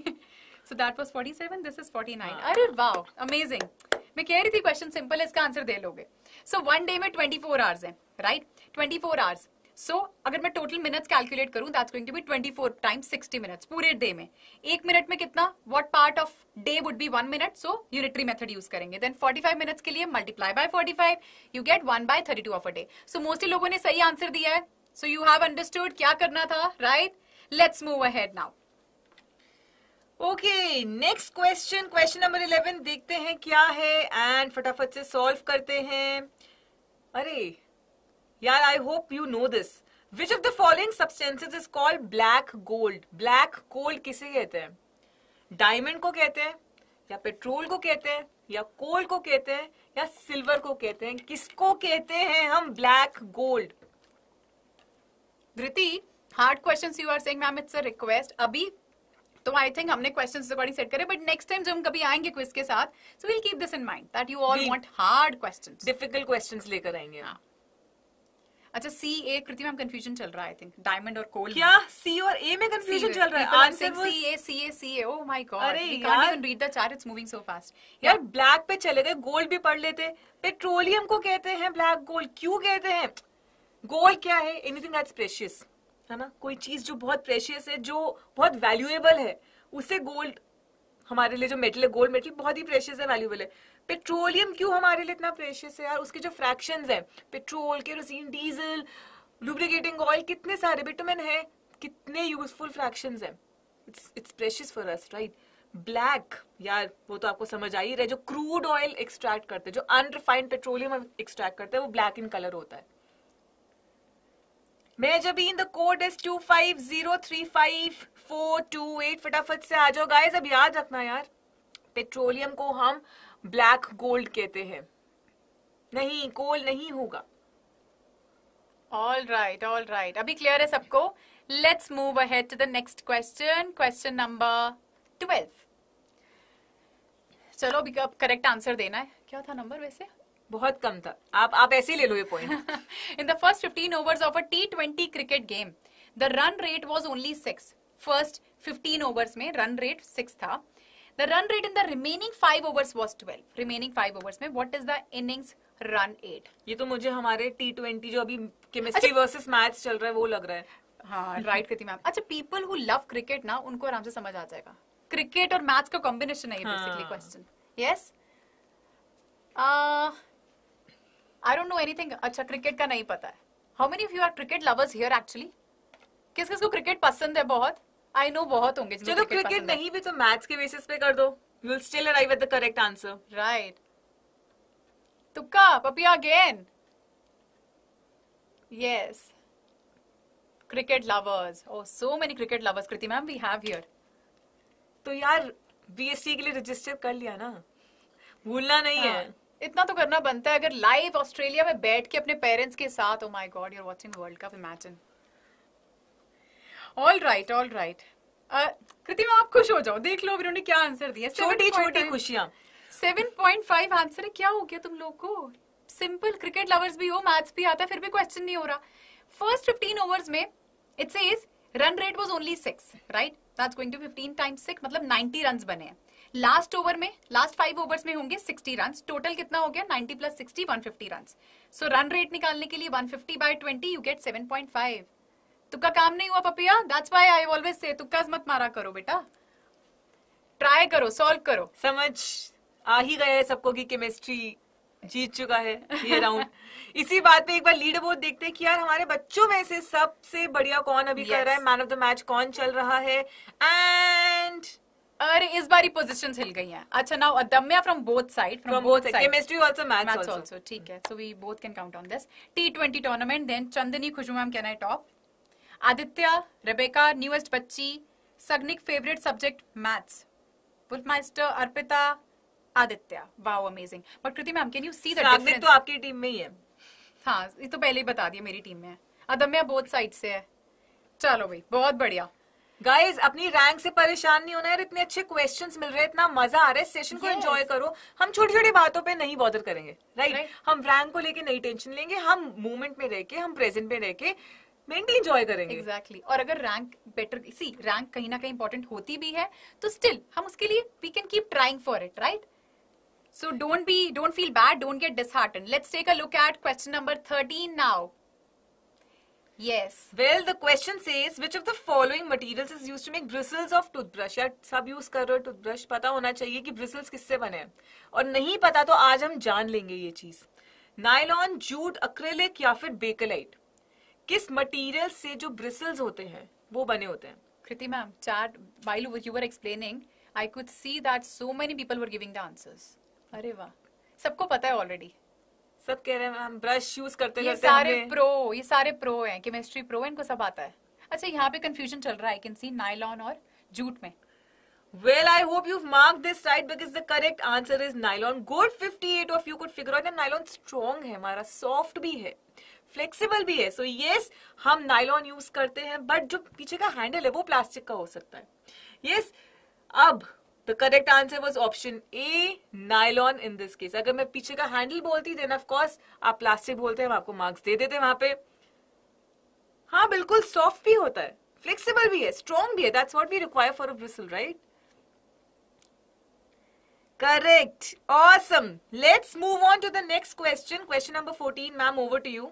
so that was 47 this is 49 अरे वाओ अमेजिंग मैं कह रही थी क्वेश्चन सिंपल है इसका आंसर दे लोगे सो वन डे में 24 आवर्स हैं राइट 24 आवर्स सो so, अगर मैं टोटल मिनट्स कैलकुलेट करूं that's going to be 24 times 60 minutes पूरे डे में एक मिनट में कितना what part of day would be one minute so unitary method use करेंगे देन 45 मिनट्स के लिए multiply by 45 you get one by 32 of a day so mostly लोगों ने सही आंसर दिया है सो यू हैव अंडरस्टूड क्या करना था right let's move ahead now okay next question question number 11 देखते हैं क्या है एंड फटाफट से सॉल्व करते हैं अरे यार I hope you know this which of the following substances is called black gold black gold किसे कहते हैं डायमंड को कहते हैं या पेट्रोल को कहते हैं या कोल को कहते हैं या सिल्वर को कहते हैं किसको कहते हैं हम black gold Dhriti hard questions you are saying ma'am it's a request अभी तो आई थिंक हमने क्वेश्चंस अकॉर्डिंग सेट करे बट नेक्स्ट टाइम जब हम कभी आएंगे क्विज के साथ so will keep this in mind that you all want hard questions difficult questions लेकर आएंगे हाँ. अच्छा सी ए कृति में कंफ्यूजन चल रहा है आई थिंक डायमंड और कोल क्या सी और ए में कंफ्यूजन चल रहा है आंसर वो C A C A C A oh my god अरे we can't even read the chart it's moving so fast यार ब्लैक पे चले गए गोल्ड भी पढ़ लेते पेट्रोलियम को कहते हैं ब्लैक गोल्ड क्यों कहते हैं गोल्ड क्या है एनीथिंग दैट्स प्रेशियस है ना कोई चीज जो बहुत प्रेशियस है जो बहुत वैल्यूएबल है उसे गोल्ड हमारे लिए जो मेटल है गोल्ड मेटल बहुत ही प्रेशियस है वैल्यूएबल है पेट्रोलियम क्यों हमारे लिए इतना प्रेशियस है यार उसके जो फ्रैक्शंस है petrol kerosene diesel lubricating oil कितने सारे विटामिन है कितने यूजफुल फ्रैक्शन है it's it's precious for us right black यार वो तो आपको समझ आई रहा है जो क्रूड ऑयल एक्सट्रैक्ट करते हैं जो अनरिफाइंड पेट्रोलियम एक्सट्रैक्ट करते हैं वो ब्लैक इन कलर होता है मेजबीन the code is two five zero three five four two eight फटाफट से आ जाओ गाइस अब याद रखना यार पेट्रोलियम को हम ब्लैक गोल्ड कहते हैं नहीं कोल नहीं होगा ऑल राइट ऑल राइट अभी क्लियर है सबको let's move ahead to the next question question number twelve चलो अभी अब करेक्ट आंसर देना है क्या था नंबर वैसे बहुत कम था आप आप ऐसे ले लो ये point in the first fifteen overs of a T twenty cricket game the run rate was only six first fifteen overs में रन रेट सिक्स था The run rate in the remaining five overs was 12. Remaining five overs में what is the innings run rate? ये तो मुझे हमारे T20 जो अभी chemistry versus maths चल रहा है वो लग रहा है. हाँ right करती मैम अच्छा people who love cricket ना उनको आराम से समझ आ जाएगा Cricket और maths का कॉम्बिनेशन है ये question. Yes? Uh, I don't know anything. अच्छा cricket का नहीं पता है How many of you are cricket lovers here actually? किस किस को cricket पसंद है बहुत आई नो बहुत होंगे चलो क्रिकेट नहीं भी तो मैथ्स के बेसिस पे कर दो you will still arrive at the correct answer right तुक्का Papiya again yes cricket lovers oh so many cricket lovers Kriti ma'am we have here तो यार बीएससी के लिए रजिस्टर कर लिया ना भूलना नहीं है हाँ, इतना तो करना बनता है अगर लाइव ऑस्ट्रेलिया में बैठ के अपने पेरेंट्स के साथ oh my god you are watching world cup imagine all right all right Kritima आप खुश हो जाओ देख लो उन्होंने क्या आंसर दिया छोटी छोटी खुशियां सेवन पॉइंट फाइव आंसर है क्या हो गया तुम लोग को सिंपल क्रिकेट लवर्स भी हो मैथ्स भी आता है फिर भी क्वेश्चन नहीं हो रहा फर्स्ट फिफ्टीन ओवर्स में it's is run rate was only six right that's going to fifteen time six मतलब नाइन्टी रन बने हैं लास्ट ओवर में लास्ट फाइव ओवर्स में होंगे सिक्सटी रन टोटल कितना हो गया ninety plus sixty one fifty run so run rate निकालने के लिए one fifty by twenty you get seven point five तुका काम नहीं हुआ Papiya that's why I always say तुक्का मत मारा करो बेटा ट्राई करो सॉल्व करो समझ आ ही गया है सबको की केमिस्ट्री जीत चुका है ये राउंड इसी बात पे एक बार लीड बोर्ड देखते हैं कि यार हमारे बच्चों में से सबसे बढ़िया कौन अभी yes. कर रहा है मैन ऑफ द मैच कौन चल रहा है एंड And... अरे इस बार ही पोजीशंस हिल गई हैं अच्छा now Adamya from both side from both side chemistry also maths also ठीक है so we both can count on this टी20 tournament then Chandni Khushboo ma'am can I top Aditya Rebecca newest बच्ची Sagnik favourite subject maths bull master Arpita Aditya wow amazing but Kriti ma'am can you see that तो आपकी टीम में ही है हाँ ये तो पहले ही बता दिया मेरी टीम में है अदम्या बोथ साइड से है चलो भाई बहुत बढ़िया गाइज अपनी रैंक से परेशान नहीं होना है इतने अच्छे क्वेश्चन मिल रहे हैं इतना मजा आ रहा है सेशन को एंजॉय करो हम छोटी छोटी बातों पे नहीं बॉदर करेंगे राइट right? right? हम रैंक को लेके नई टेंशन लेंगे हम मूवमेंट में रह के हम प्रेजेंट में रह के मेंटली एंजॉय करेंगे एग्जैक्टली exactly. और अगर रैंक बेटर सी रैंक कहीं ना कहीं इंपॉर्टेंट होती भी है तो स्टिल हम उसके लिए we can keep trying for it right so don't be don't feel bad don't get disheartened let's take a look at question number 13 now Yes. Well, the question says, which of the following materials is used to make bristles of toothbrush? या सब यूज कर रहे हो टूथब्रश पता होना चाहिए कि ब्रिसल्स किससे बने हैं और नहीं पता तो आज हम जान लेंगे ये चीज नाइलॉन जूट अक्रेलिक या फिर बेकलाइट किस मटेरियल से जो ब्रिसल्स होते हैं वो बने होते हैं Kriti ma'am chart while you are explaining I could see that so many people were giving the answers अरे वाह सबको पता है ऑलरेडी सब कह रहे हैं मैम ब्रश यूज करते ये सारे प्रो ये सारे प्रो हैं केमिस्ट्री प्रो इनको सब आता है अच्छा यहाँ पे कंफ्यूजन चल रहा है आई कैन सी नाइलॉन और जूट में Well, I hope you've marked this right because the correct answer is nylon. Good 58 of you could figure out that nylon strong hai, mara soft bhi hai. Flexible भी है सो so, येस yes, हम नाइलॉन यूज करते हैं बट जो पीछे का हैंडल है वो प्लास्टिक का हो सकता है येस yes, अब the correct answer was option A nylon in this case अगर मैं पीछे का हैंडल बोलती देन ऑफकोर्स आप प्लास्टिक बोलते हैं आपको मार्क्स दे देते वहां पे हाँ बिल्कुल सॉफ्ट भी होता है फ्लेक्सिबल भी है स्ट्रॉन्ग भी है that's what we require for a bristle right correct awesome let's move on to the next question question number 14 ma'am over to you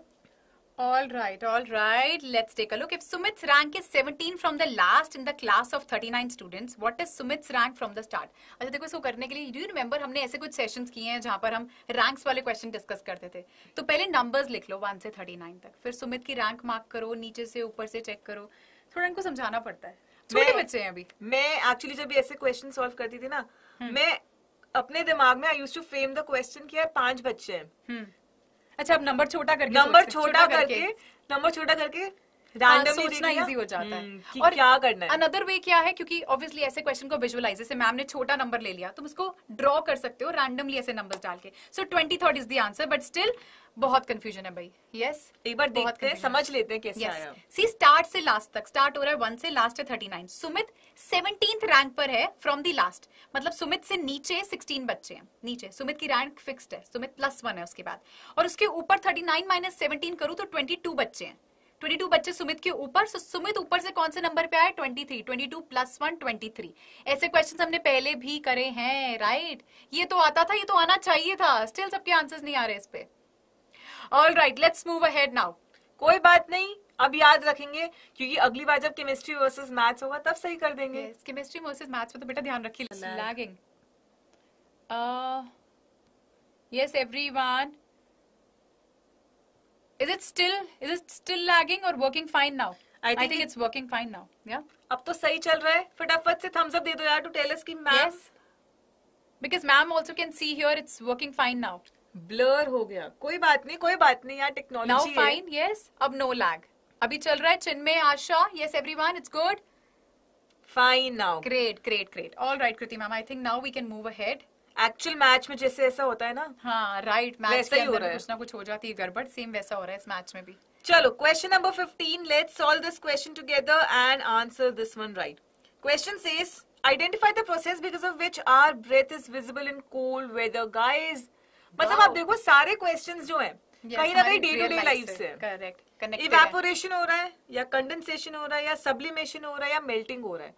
All right, all right. Let's take a look. If Sumit's rank is 17 from the last in the class of 39 students, what is Sumit's rank from the start? अच्छा देखो इसको करने के लिए do you remember हमने ऐसे कुछ sessions किए हैं जहाँ पर हम ranks वाले question discuss करते थे तो पहले numbers लिख लो 1 से 39 तक फिर Sumit की rank mark करो नीचे से ऊपर से check करो थोड़ा इनको समझाना पड़ता है छोटे बच्चे हैं अभी मैं actually जब ऐसे question solve करती थी ना मैं अपने दिमाग में I used to frame the question कि यार पांच बच्चे हैं अच्छा अब नंबर छोटा करके नंबर छोटा करके नंबर छोटा करके रैंडमली हाँ, सोचना इजी हो जाता है हम्म, और क्या करना है अनदर वे क्या है क्योंकि क्वेश्चन को विजुअलाइज जैसे मैम ने छोटा नंबर ले लिया तुम उसको ड्रॉ कर सकते हो रैंडमली ऐसे डाल के so twenty is answer but still बहुत कंफ्यूजन है भाई यस yes, एक बार देखते हैं समझ लेते हैं कैसे yes. आया सी स्टार्ट से लास्ट तक स्टार्ट हो रहा है वन से लास्ट है thirty nine Sumit seventeen rank पर है फ्रॉम दी लास्ट मतलब सुमित से नीचे सिक्सटीन बच्चे हैं नीचे सुमित की रैंक फिक्स्ड है सुमित प्लस वन है उसके बाद और उसके ऊपर थर्टी नाइन माइनस सेवनटीन करूँ तो ट्वेंटी टू बच्चे हैं 22 बच्चे सुमित के ऊपर सो सुमित ऊपर से कौन से नंबर पे आए 23 22 प्लस 1, 23 ऐसे क्वेश्चन हमने पहले भी करे हैं राइट ये तो आता था ये तो आना चाहिए था स्टिल सबके आंसर्स नहीं आ रहे इस पे all right let's move ahead now कोई बात नहीं अब याद रखेंगे क्योंकि अगली बार जब केमिस्ट्री वर्सेस मैथ्स होगा तब सही कर देंगे केमिस्ट्री वर्सेस मैथ्स पर तो बेटा ध्यान रखिए lagging yes everyone is it still is it still lagging और working fine now I think it's working fine now या अब तो सही चल रहा है फटाफट से थम्स अप दे दो यार टू टेल अस कि maths because ma'am also can see here it's working fine now blur हो गया कोई बात नहीं कोई बात नहीं यार टेक्नोलॉजी फाइन यस अब नो लैग अभी चल रहा है Chinmay Asha yes everyone it's good fine now great great great all right Kriti ma'am I think now we can move ahead actual match में जैसे ऐसा होता है ना हाँ राइट मैच ही हो रहा है कुछ ना कुछ हो जाती है गड़बड़ सेम वैसा हो रहा है इस मैच में भी चलो question number 15 let's solve this question together and answer this one right question says identify the process because of which our breath is visible in cold weather guys मतलब आप देखो सारे क्वेश्चन जो है कहीं ना कहीं डे टू डे लाइफ से करेक्ट इवेपोरेशन हो रहा है या कंडेंसेशन हो रहा है या सब्लिमेशन हो रहा है या मेल्टिंग हो रहा है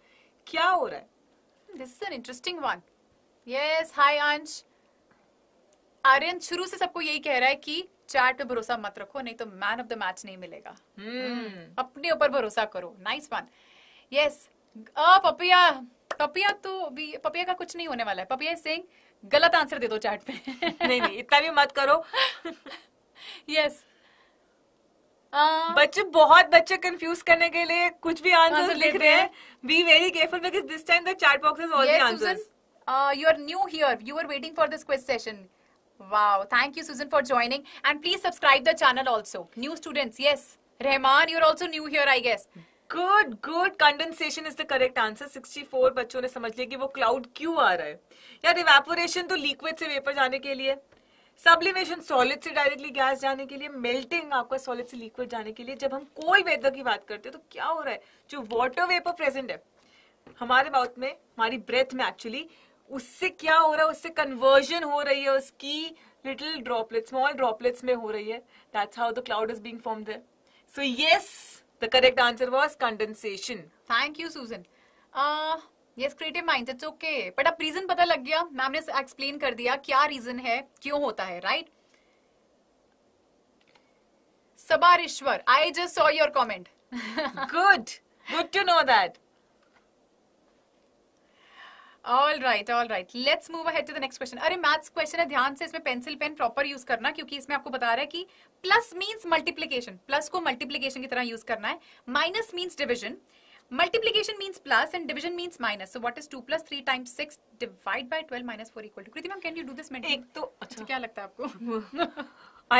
क्या हो रहा है this is an interesting one yes hi Ansh Aryan शुरू से सबको यही कह रहा है कि चैट पे भरोसा मत रखो नहीं तो मैन ऑफ द मैच नहीं मिलेगा hmm. अपने ऊपर भरोसा करो nice one yes Papiya Papiya तो भी पपिया का कुछ नहीं होने वाला है पपिया सिंह गलत आंसर दे दो चैट पे नहीं नहीं इतना भी मत करो यस बच्चे बहुत बच्चे कंफ्यूज करने के लिए कुछ भी आंसर लिख रहे हैं be very careful because this time the chat box is all the answers you are new here you are waiting for this quiz session wow thank you Sujan for joining and please subscribe the channel also new students yes Rahman you are also new here I guess good good condensation is the correct answer 64 बच्चों ने समझ लिया कि वो क्लाउड क्यों आ रहा है यार इवेपोरेशन तो लिक्विड से वेपर जाने के लिए सब्लिमेशन सॉलिड से डायरेक्टली गैस जाने के लिए मेल्टिंग आपका सॉलिड से लिक्विड जाने के लिए जब हम कोई वेदर की बात करते हैं तो क्या हो रहा है जो वाटर वेपर प्रेजेंट है हमारे माउथ में हमारी ब्रेथ में एक्चुअली उससे क्या हो रहा है उससे कन्वर्जन हो रही है उसकी लिटिल ड्रॉपलेट स्मॉल ड्रॉपलेट्स में हो रही है that's how the cloud is being form there so yes The correct answer was condensation. Thank you, Susan. Uh, yes, creative minds, it's okay. But अब reason पता लग गया Ma'am ने explain कर दिया क्या reason है क्यों होता है right? Sabarishwar, I just saw your comment. good. Good to know that. All right all right let's move ahead to the next question अरे मैथ्स क्वेश्चन है ध्यान से इसमें पेंसिल पेन प्रॉपर यूज करना क्योंकि इसमें आपको बता रहा है कि प्लस मींस मल्टीप्लिकेशन प्लस को मल्टीप्लिकेशन की तरह यूज करना है minus means division multiplication means plus and division means minus so what is 2 plus 3 times 6 divide by 12 minus 4 equal to kriti ma'am can you do this mentally ek to acha kya lagta hai aapko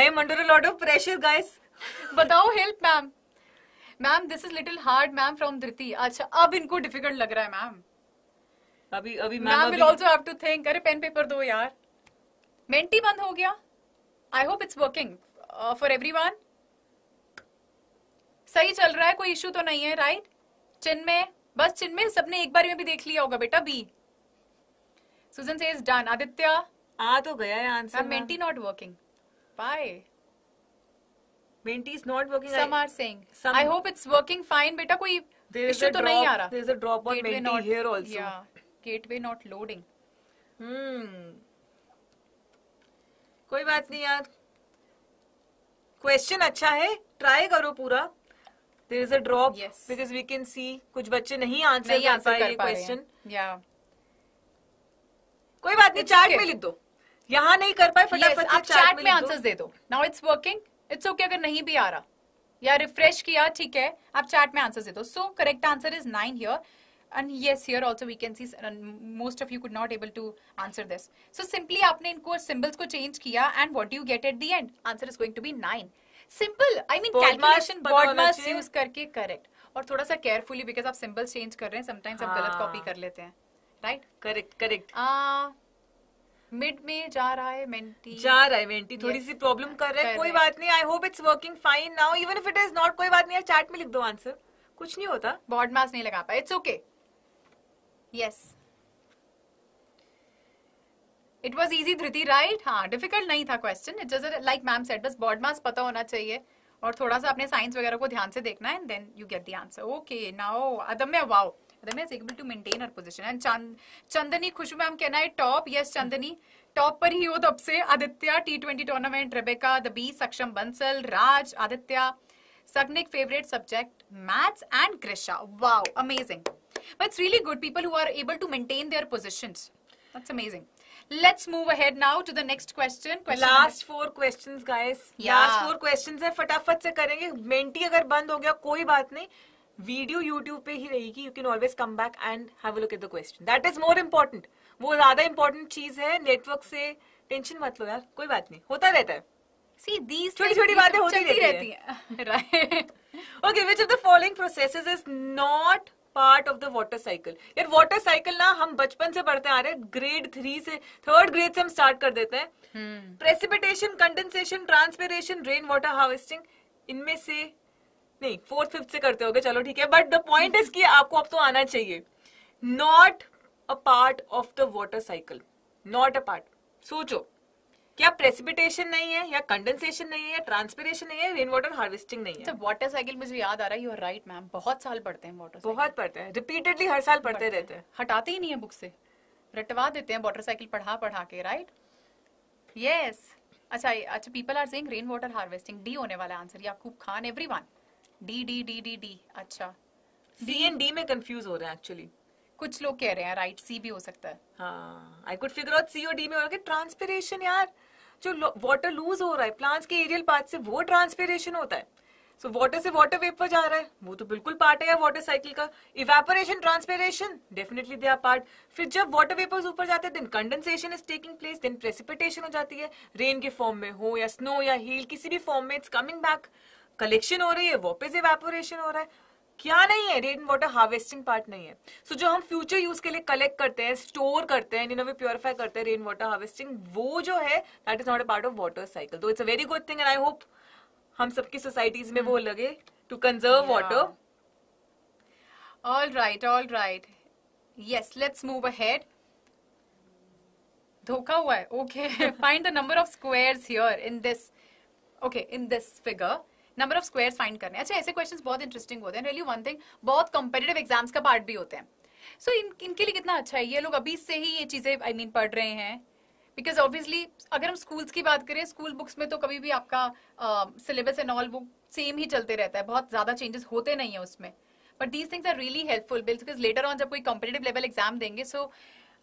i am under a lot of pressure guys batao help ma'am ma'am this is little hard ma'am from dhriti acha ab inko difficult lag raha hai ma'am अभी अभी ma'am will also have to think अरे पेन पेपर दो यार मेंटी बंद हो गया I hope it's working for everyone सही चल रहा है कोई इशू तो नहीं है राइट चिन्मय बस चिन्मय सबने एक बार में भी देख लिया होगा बेटा बी सुजन से इज डन आदित्य आ तो गया है answer Menti not working by Menti is not working some are saying I hope it's working fine बेटा कोई इशू तो drop, नहीं आ रहा there is a drop on Menti here also gateway not loading hmm कोई बात नहीं यार क्वेश्चन अच्छा है ट्राई करो पूरा there is a drop because we can see कुछ बच्चे नहीं आंसर नहीं कर पाए क्वेश्चन या कोई बात नहीं चार्ट में लिख दो यहाँ नहीं कर पाए फटाफट yes, आप चार्ट में आंसर्स दे दो now it's working it's okay अगर नहीं भी आ रहा या रिफ्रेश किया ठीक है आप चार्ट में आंसर दे दो so correct answer is nine here and yes here also we can see most of you could not able to answer this so simply aapne inko symbols ko change kiya and what do you get at the end answer is going to be 9 simple I mean calculation BODMAS use करके करेक्ट और थोड़ा सा केयरफुली बिकॉज आप सिंबल्स चेंज कर रहे हैं समटाइम्स आप गलत कॉपी हाँ। कर लेते हैं राइट करेक्ट करेक्ट मिड में जा रहा है मेंटी जा रहा है मेंटी थोड़ी yes. सी प्रॉब्लम कर रहा है कोई बात नहीं I hope it's working fine now even if it is not कोई बात नहीं यार चैट में लिख दो आंसर कुछ नहीं होता बॉड मास नहीं लगा पाए it's okay okay. Yes it was easy Dhriti right हाँ डिफिकल्ट नहीं था question it just like ma'am set बस बॉड मास पता होना चाहिए और थोड़ा सा अपने साइंस वगैरह को ध्यान से देखना है and then you get the answer okay now Adamya wow Adamya is able to maintain her position and चंद चंदनी खुशबू मैम कहना है टॉप यस चंदनी टॉप पर ही हो तब से Aditya T twenty tournament Rebecca the B Saksham Bansal Raj Aditya Sagnik favourite subject maths and Krisha wow amazing But it's really good. People who are able to maintain their positions. That's amazing. Let's move ahead now to the next question. question Last four questions, guys. Yeah. Last four questions है फटाफट से करेंगे मेंटी अगर बंद हो गया कोई बात नहीं वीडियो यूट्यूब पे ही रहेगी you can always come back and have look at the question that is more important वो ज्यादा इम्पोर्टेंट चीज है नेटवर्क से टेंशन मत लो यार कोई बात नहीं होता रहता है See, these छोटी छोटी बातें होती रहती, रहती हैं. Right. okay, which of the following processes is not part of the water cycle यार वॉटर साइकिल ना हम बचपन से पढ़ते आ रहे हैं ग्रेड थ्री से थर्ड ग्रेड से हम स्टार्ट कर देते हैं precipitation condensation transpiration rain water harvesting इनमें से नहीं फोर्थ फिफ्थ से करते गए चलो ठीक है बट द पॉइंट इज कि आपको अब तो आना चाहिए not a part of the water cycle not a part सोचो क्या प्रेसिपिटेशन नहीं है या कंडेंसेशन नहीं है ट्रांसपीरेशन नहीं है रेन वाटर हार्वेस्टिंग नहीं अच्छा, है वाटर साइकिल मुझे याद आ रहा है यू आर राइट मैम बहुत साल पढ़ते हैं वाटर बहुत पढ़ते हैं रिपीटेडली हर साल पढ़ते रहते हैं हटाते ही नहीं है बुक से रटवा देते हैं वाटर साइकिल पढ़ा पढ़ा के राइट यस अच्छा अच्छा people are saying rain water harvesting D होने वाला आंसर Yakub Khan everyone D D D D D अच्छा सी एंड डी में कंफ्यूज हो रहे हैं एक्चुअली कुछ लोग कह रहे हैं राइट सी भी हो सकता है I could figure out C और डी में हो रहा है ट्रांसपिरेशन यार जो वाटर लूज हो रहा है प्लांट्स के एरियल पार्ट से वो ट्रांसपेरेशन होता है सो so, वाटर से वाटर वेपर जा रहा है वो तो बिल्कुल पार्ट है वाटर साइकिल का evaporation transpiration definitely they are part फिर जब वाटर वेपर्स ऊपर जाते हैं then condensation is taking place then precipitation हो जाती है रेन के फॉर्म में हो या स्नो या हील किसी भी फॉर्म में इट्स कमिंग बैक कलेक्शन हो रही है वापस इवेपोरेशन हो रहा है क्या नहीं है रेन वाटर हार्वेस्टिंग पार्ट नहीं है सो so, जो हम फ्यूचर यूज के लिए कलेक्ट करते हैं स्टोर करते हैं इन्होंने प्योरीफाई करते हैं रेन वाटर हार्वेस्टिंग वो जो है that is not a part of water cycle तो it's a very good thing and I hope हम सबकी सोसाइटीज में वो hmm. लगे to conserve water all right all right yes let's move ahead धोखा हुआ है okay find the number of squares here in this okay in this figure number of square find करने अच्छा ऐसे क्वेश्चन बहुत इंटरेस्टिंग होते हैं रियली वन थिंग बहुत कंपेटेटिव एग्जाम्स का पार्ट भी होते हैं सो so, इन इनके लिए कितना अच्छा है ये लोग अभी से ही ये चीज़ें आई I मीन mean, पढ़ रहे हैं बिकॉज ऑब्वियसली अगर हम स्कूल्स की बात करें स्कूल बुक्स में तो कभी भी आपका syllabus and all book same ही चलते रहता है बहुत ज़्यादा चेंजेस होते नहीं है उसमें but these things are really helpful bills because later on जब कोई कॉम्पिटेटिव लेवल एग्जाम देंगे सो so,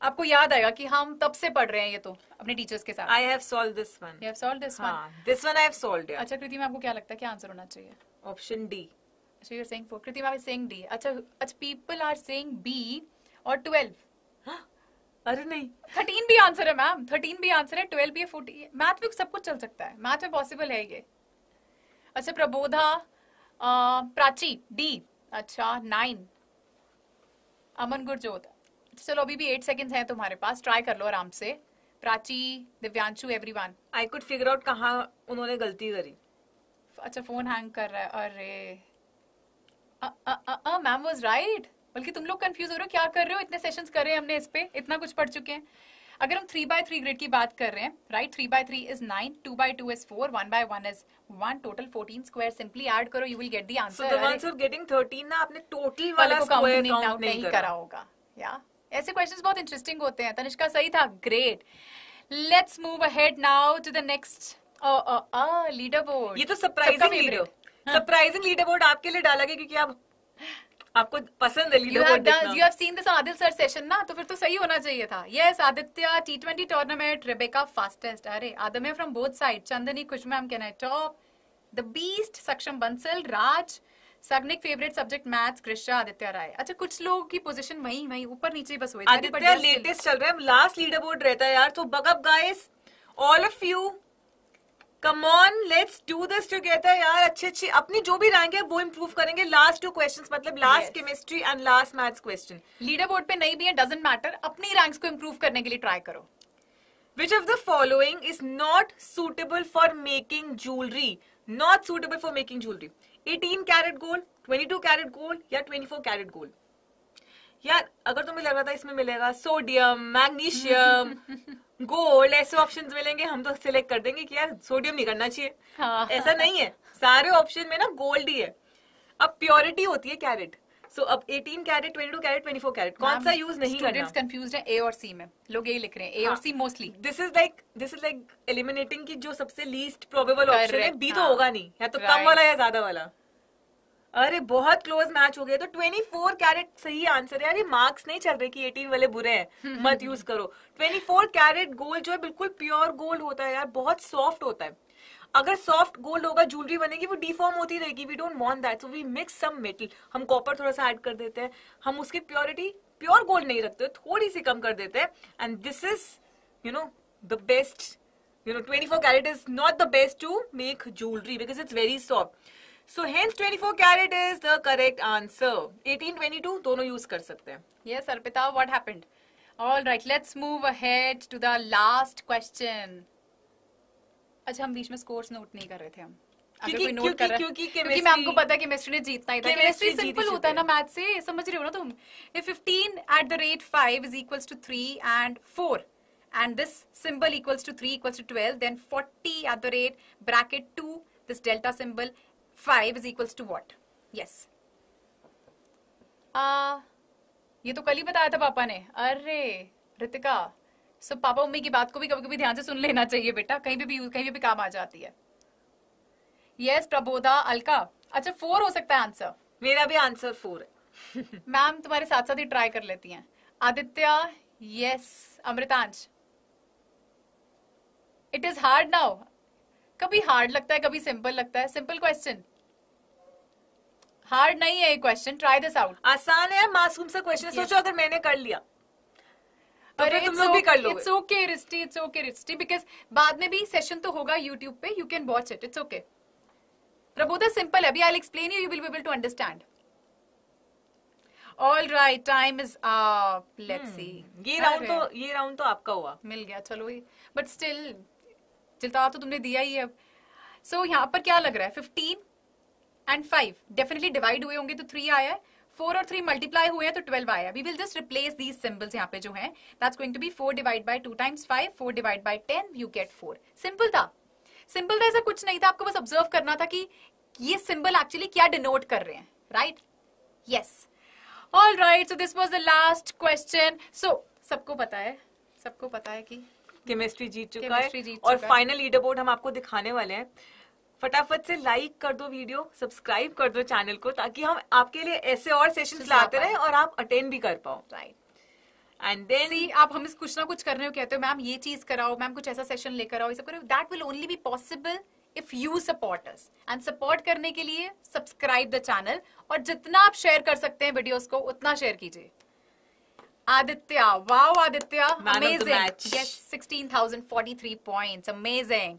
आपको याद आएगा कि हम तब से पढ़ रहे हैं ये तो अपने टीचर्स के साथ I have solve this one you have solve this one this one I have solve अच्छा कृति में आपको क्या लगता है क्या आंसर होना चाहिए ऑप्शन डी अच्छा you are saying four Kriti ma'am is saying D अच्छा अच्छा पीपल आर सेइंग बी और 12 अरे नहीं थर्टीन भी आंसर है मैम थर्टीन भी आंसर है ट्वेल्व भी फोर्टी मैथ में सब कुछ चल सकता है मैथ में पॉसिबल है ये अच्छा प्रबोधा प्राची डी अच्छा नाइन अमन गुरजोत चलो अभी भी एट सेकेंड हैं तुम्हारे पास ट्राई कर लो आराम से Prachi Divyanshu every one I could figure out कहा उन्होंने गलती करी अच्छा फोन हैंग कर रहा है अरे मैम वॉज राइट बल्कि तुम लोग कंफ्यूज हो रहे हो क्या कर रहे हो इतने सेशंस कर रहे हैं हमने इस पे इतना कुछ पढ़ चुके हैं अगर हम थ्री बाय थ्री ग्रेड की बात कर रहे हैं right three by three is nine two by two is four one by one is one total fourteen square simply add करो you will get the answer getting thirteen ना आपने टोटल वाला स्क्वायर काउंट नहीं, नहीं करा होगा या yeah? ऐसे क्वेश्चंस बहुत इंटरेस्टिंग होते हैं तनिष्का सही था great let's move ahead now to the next leader board ये तो surprising leader surprising leader board आपके लिए डाला गया क्योंकि आप आपको पसंद है leader board you have seen this Adil sir session ना तो फिर तो सही होना चाहिए था yes Aditya T twenty tournament Rebecca fastest अरे आदम है फ्रॉम बोथ साइड चंदनी कुछ ma'am can I top the beast Saksham Bansal राज सबने favourite subject maths Krishna Aditya Rai अच्छा कुछ लोगों की पोजीशन वही वही ऊपर नीचे बस हुई आदित्य लेटेस्ट चल रहा है लास्ट लीडर बोर्ड रहता है यार तो buck up guys all of you come on let's do this together यार अच्छे अच्छे अपनी जो भी रैंक है वो इम्प्रूव करेंगे लास्ट टू क्वेश्चन मतलब last chemistry and last maths question leader board पे नहीं भी है डजेंट मैटर अपनी रैंक्स को इम्प्रूव करने के लिए ट्राई करो Which of the following is not suitable for making jewelry? Not suitable for making jewelry. Eighteen carat gold twenty two carat gold या ट्वेंटी फोर कैरेट गोल्ड यार अगर तुम्हें लग रहा था इसमें मिलेगा सोडियम मैग्नीशियम गोल्ड ऐसे ऑप्शन मिलेंगे हम तो सिलेक्ट कर देंगे कि यार सोडियम नहीं करना चाहिए हाँ। ऐसा नहीं है सारे ऑप्शन में ना गोल्ड ही है अब प्योरिटी होती है कैरेट सो अब 18 कैरेट 22 कैरेट 24 कैरेट कौन सा यूज नहीं करना स्टूडेंट्स कंफ्यूज्ड है ए और सी में लोग यही लिख रहे हैं ए और C mostly this is like this is like eliminating की जो सबसे लीस्ट प्रोबेबल ऑप्शन है बी तो हाँ। होगा नहीं या तो कम वाला या ज्यादा वाला अरे बहुत क्लोज मैच हो गया तो 24 कैरेट सही आंसर है अरे मार्क्स नहीं चल रहे कि 18 वाले बुरे हैं मत यूज करो 24 कैरेट गोल्ड जो है बिल्कुल प्योर गोल्ड होता है यार बहुत सॉफ्ट होता है अगर सॉफ्ट गोल्ड होगा ज्वेलरी बनेगी वो डिफॉर्म होती रहेगी we don't want that so we mix some metal हम कॉपर थोड़ा सा ऐड कर देते हैं हम उसकी प्योरिटी प्योर गोल्ड नहीं रखते थोड़ी सी कम कर देते हैं and this is you know the best you know twenty four carat is not the best to make jewellery because it's very soft so hence twenty four carat is the correct answer eighteen twenty two दोनों यूज कर सकते हैं ये Arpita what happened All right, let's move ahead to the last question. अच्छा हम बीच में स्कोर्स नोट नहीं कर रहे थे हम क्योंकि क्योंकि क्योंकि मैं आपको पता केमिस्ट्री ने जीतना ही था केमिस्ट्री सिंपल होता है ना मैथ से समझ रहे हो ना तुम 15 at the rate 5 is equals to 3 and 4 3 12 40 2 5 ये तो कल ही बताया था पापा ने अरे ऋतिका सो पापा मम्मी की बात को भी कभी कभी ध्यान से सुन लेना चाहिए बेटा कहीं पे भी कहीं पे भी काम आ जाती है यस yes, प्रबोधा अलका अच्छा फोर हो सकता है आंसर मेरा भी आंसर फोर है मैम तुम्हारे साथ साथ ही ट्राई कर लेती हैं Aditya yes Amritansh it is hard now कभी हार्ड लगता है कभी सिंपल लगता है सिंपल क्वेश्चन हार्ड नहीं है ये क्वेश्चन ट्राई दिस आउट आसान है मासूम सा क्वेश्चन yes. सोचो अगर मैंने कर लिया तो बाद में भी सेशन तो होगा यूट्यूब पे you can watch it it's okay Prabodha simple अभी I explain you will be able to understand All right, time is up. Let's hmm. see. ये राउंड तो ये राउंड तो आपका हुआ मिल गया चलो ये बट स्टिल चिल्ता तो तुमने दिया ही अब सो so, यहाँ पर क्या लग रहा है fifteen and five definitely divide हुए होंगे तो थ्री आया है फोर और थ्री मल्टीप्लाई हुए हैं तो ट्वेल्व आया we will just replace these symbols यहाँ पे जो है that's going to be four divide by two times five four divide by ten you get four simple था सिंपल था ऐसा कुछ नहीं था आपको बस ऑब्जर्व करना था कि ये सिंबल एक्चुअली क्या डिनोट कर रहे हैं right yes all right so this was the last question so सबको पता है सबको पता है कि केमिस्ट्री जीत चुका है और फाइनल लीडर बोर्ड हम आपको दिखाने वाले हैं फटाफट से लाइक कर दो वीडियो सब्सक्राइब कर दो चैनल को ताकि हम आपके लिए ऐसे और सेशन लाते रहे और आप अटेंड भी कर पाओ राइट एंड देन आप इस कुछ ना कुछ करने को कहते हो मैम ये चीज कराओ मैम कुछ ऐसा सेशन लेकर आओ ये सब करो that will only be possible if you support us and support करने के लिए सब्सक्राइब द चैनल और जितना आप शेयर कर सकते हैं वीडियोस को उतना शेयर कीजिए Aditya wow Aditya amazing yes three point amazing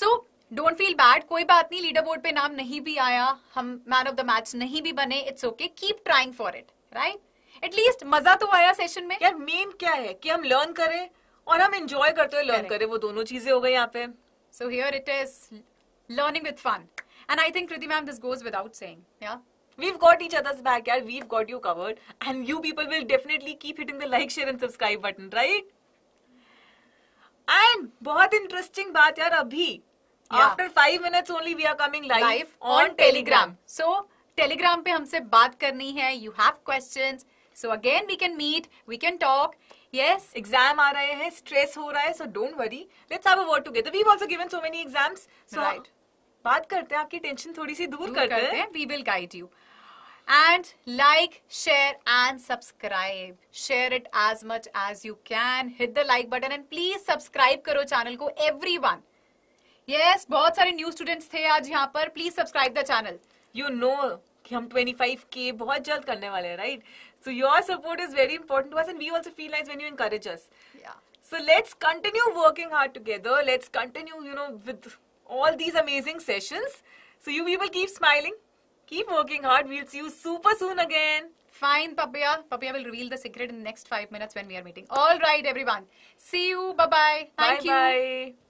so don't feel bad कोई बात नहीं लीडर बोर्ड पे नाम नहीं भी आया हम मैन ऑफ द मैच नहीं भी बने it's okay keep trying for it right at least मजा तो आया सेशन में यार मेन क्या है कि हम लर्न करें और हम एंजॉय करते हुए लर्न करें वो दोनों चीजें हो गई यहाँ पे so here it is learning with fun and I think Kriti ma'am this goes without saying yeah We've got each other's back, yeah. We've got you covered. And you people will definitely keep hitting the like, share and subscribe button, right? And, बहुत interesting, बात यार अभी yeah. after 5 minutes only we are coming live, live on, on telegram. telegram so telegram pe humse baat karni hai you have questions so again we can meet we can talk yes exam aa rahe hain stress ho raha hai so don't worry let's have a word together we've also given so many exams so right. बात करते हैं आपकी टेंशन थोड़ी सी दूर, दूर करते, करते हैं we will guide you and like share and subscribe share it as much as you can hit the like button and please subscribe karo channel ko everyone yes बहुत सारे न्यू स्टूडेंट्स थे आज यहाँ पर please subscribe the channel you know कि हम 25 के बहुत जल्द करने वाले हैं right so your support is very important to and we also feel like when you encourage so let's continue working hard together let's continue you know with all these amazing sessions so you we will keep smiling keep working hard we C you super soon again Fine, Papaya. Papaya will reveal the secret in the next five minutes when we are meeting. All right, everyone. See you. Bye-bye. Thank bye you. bye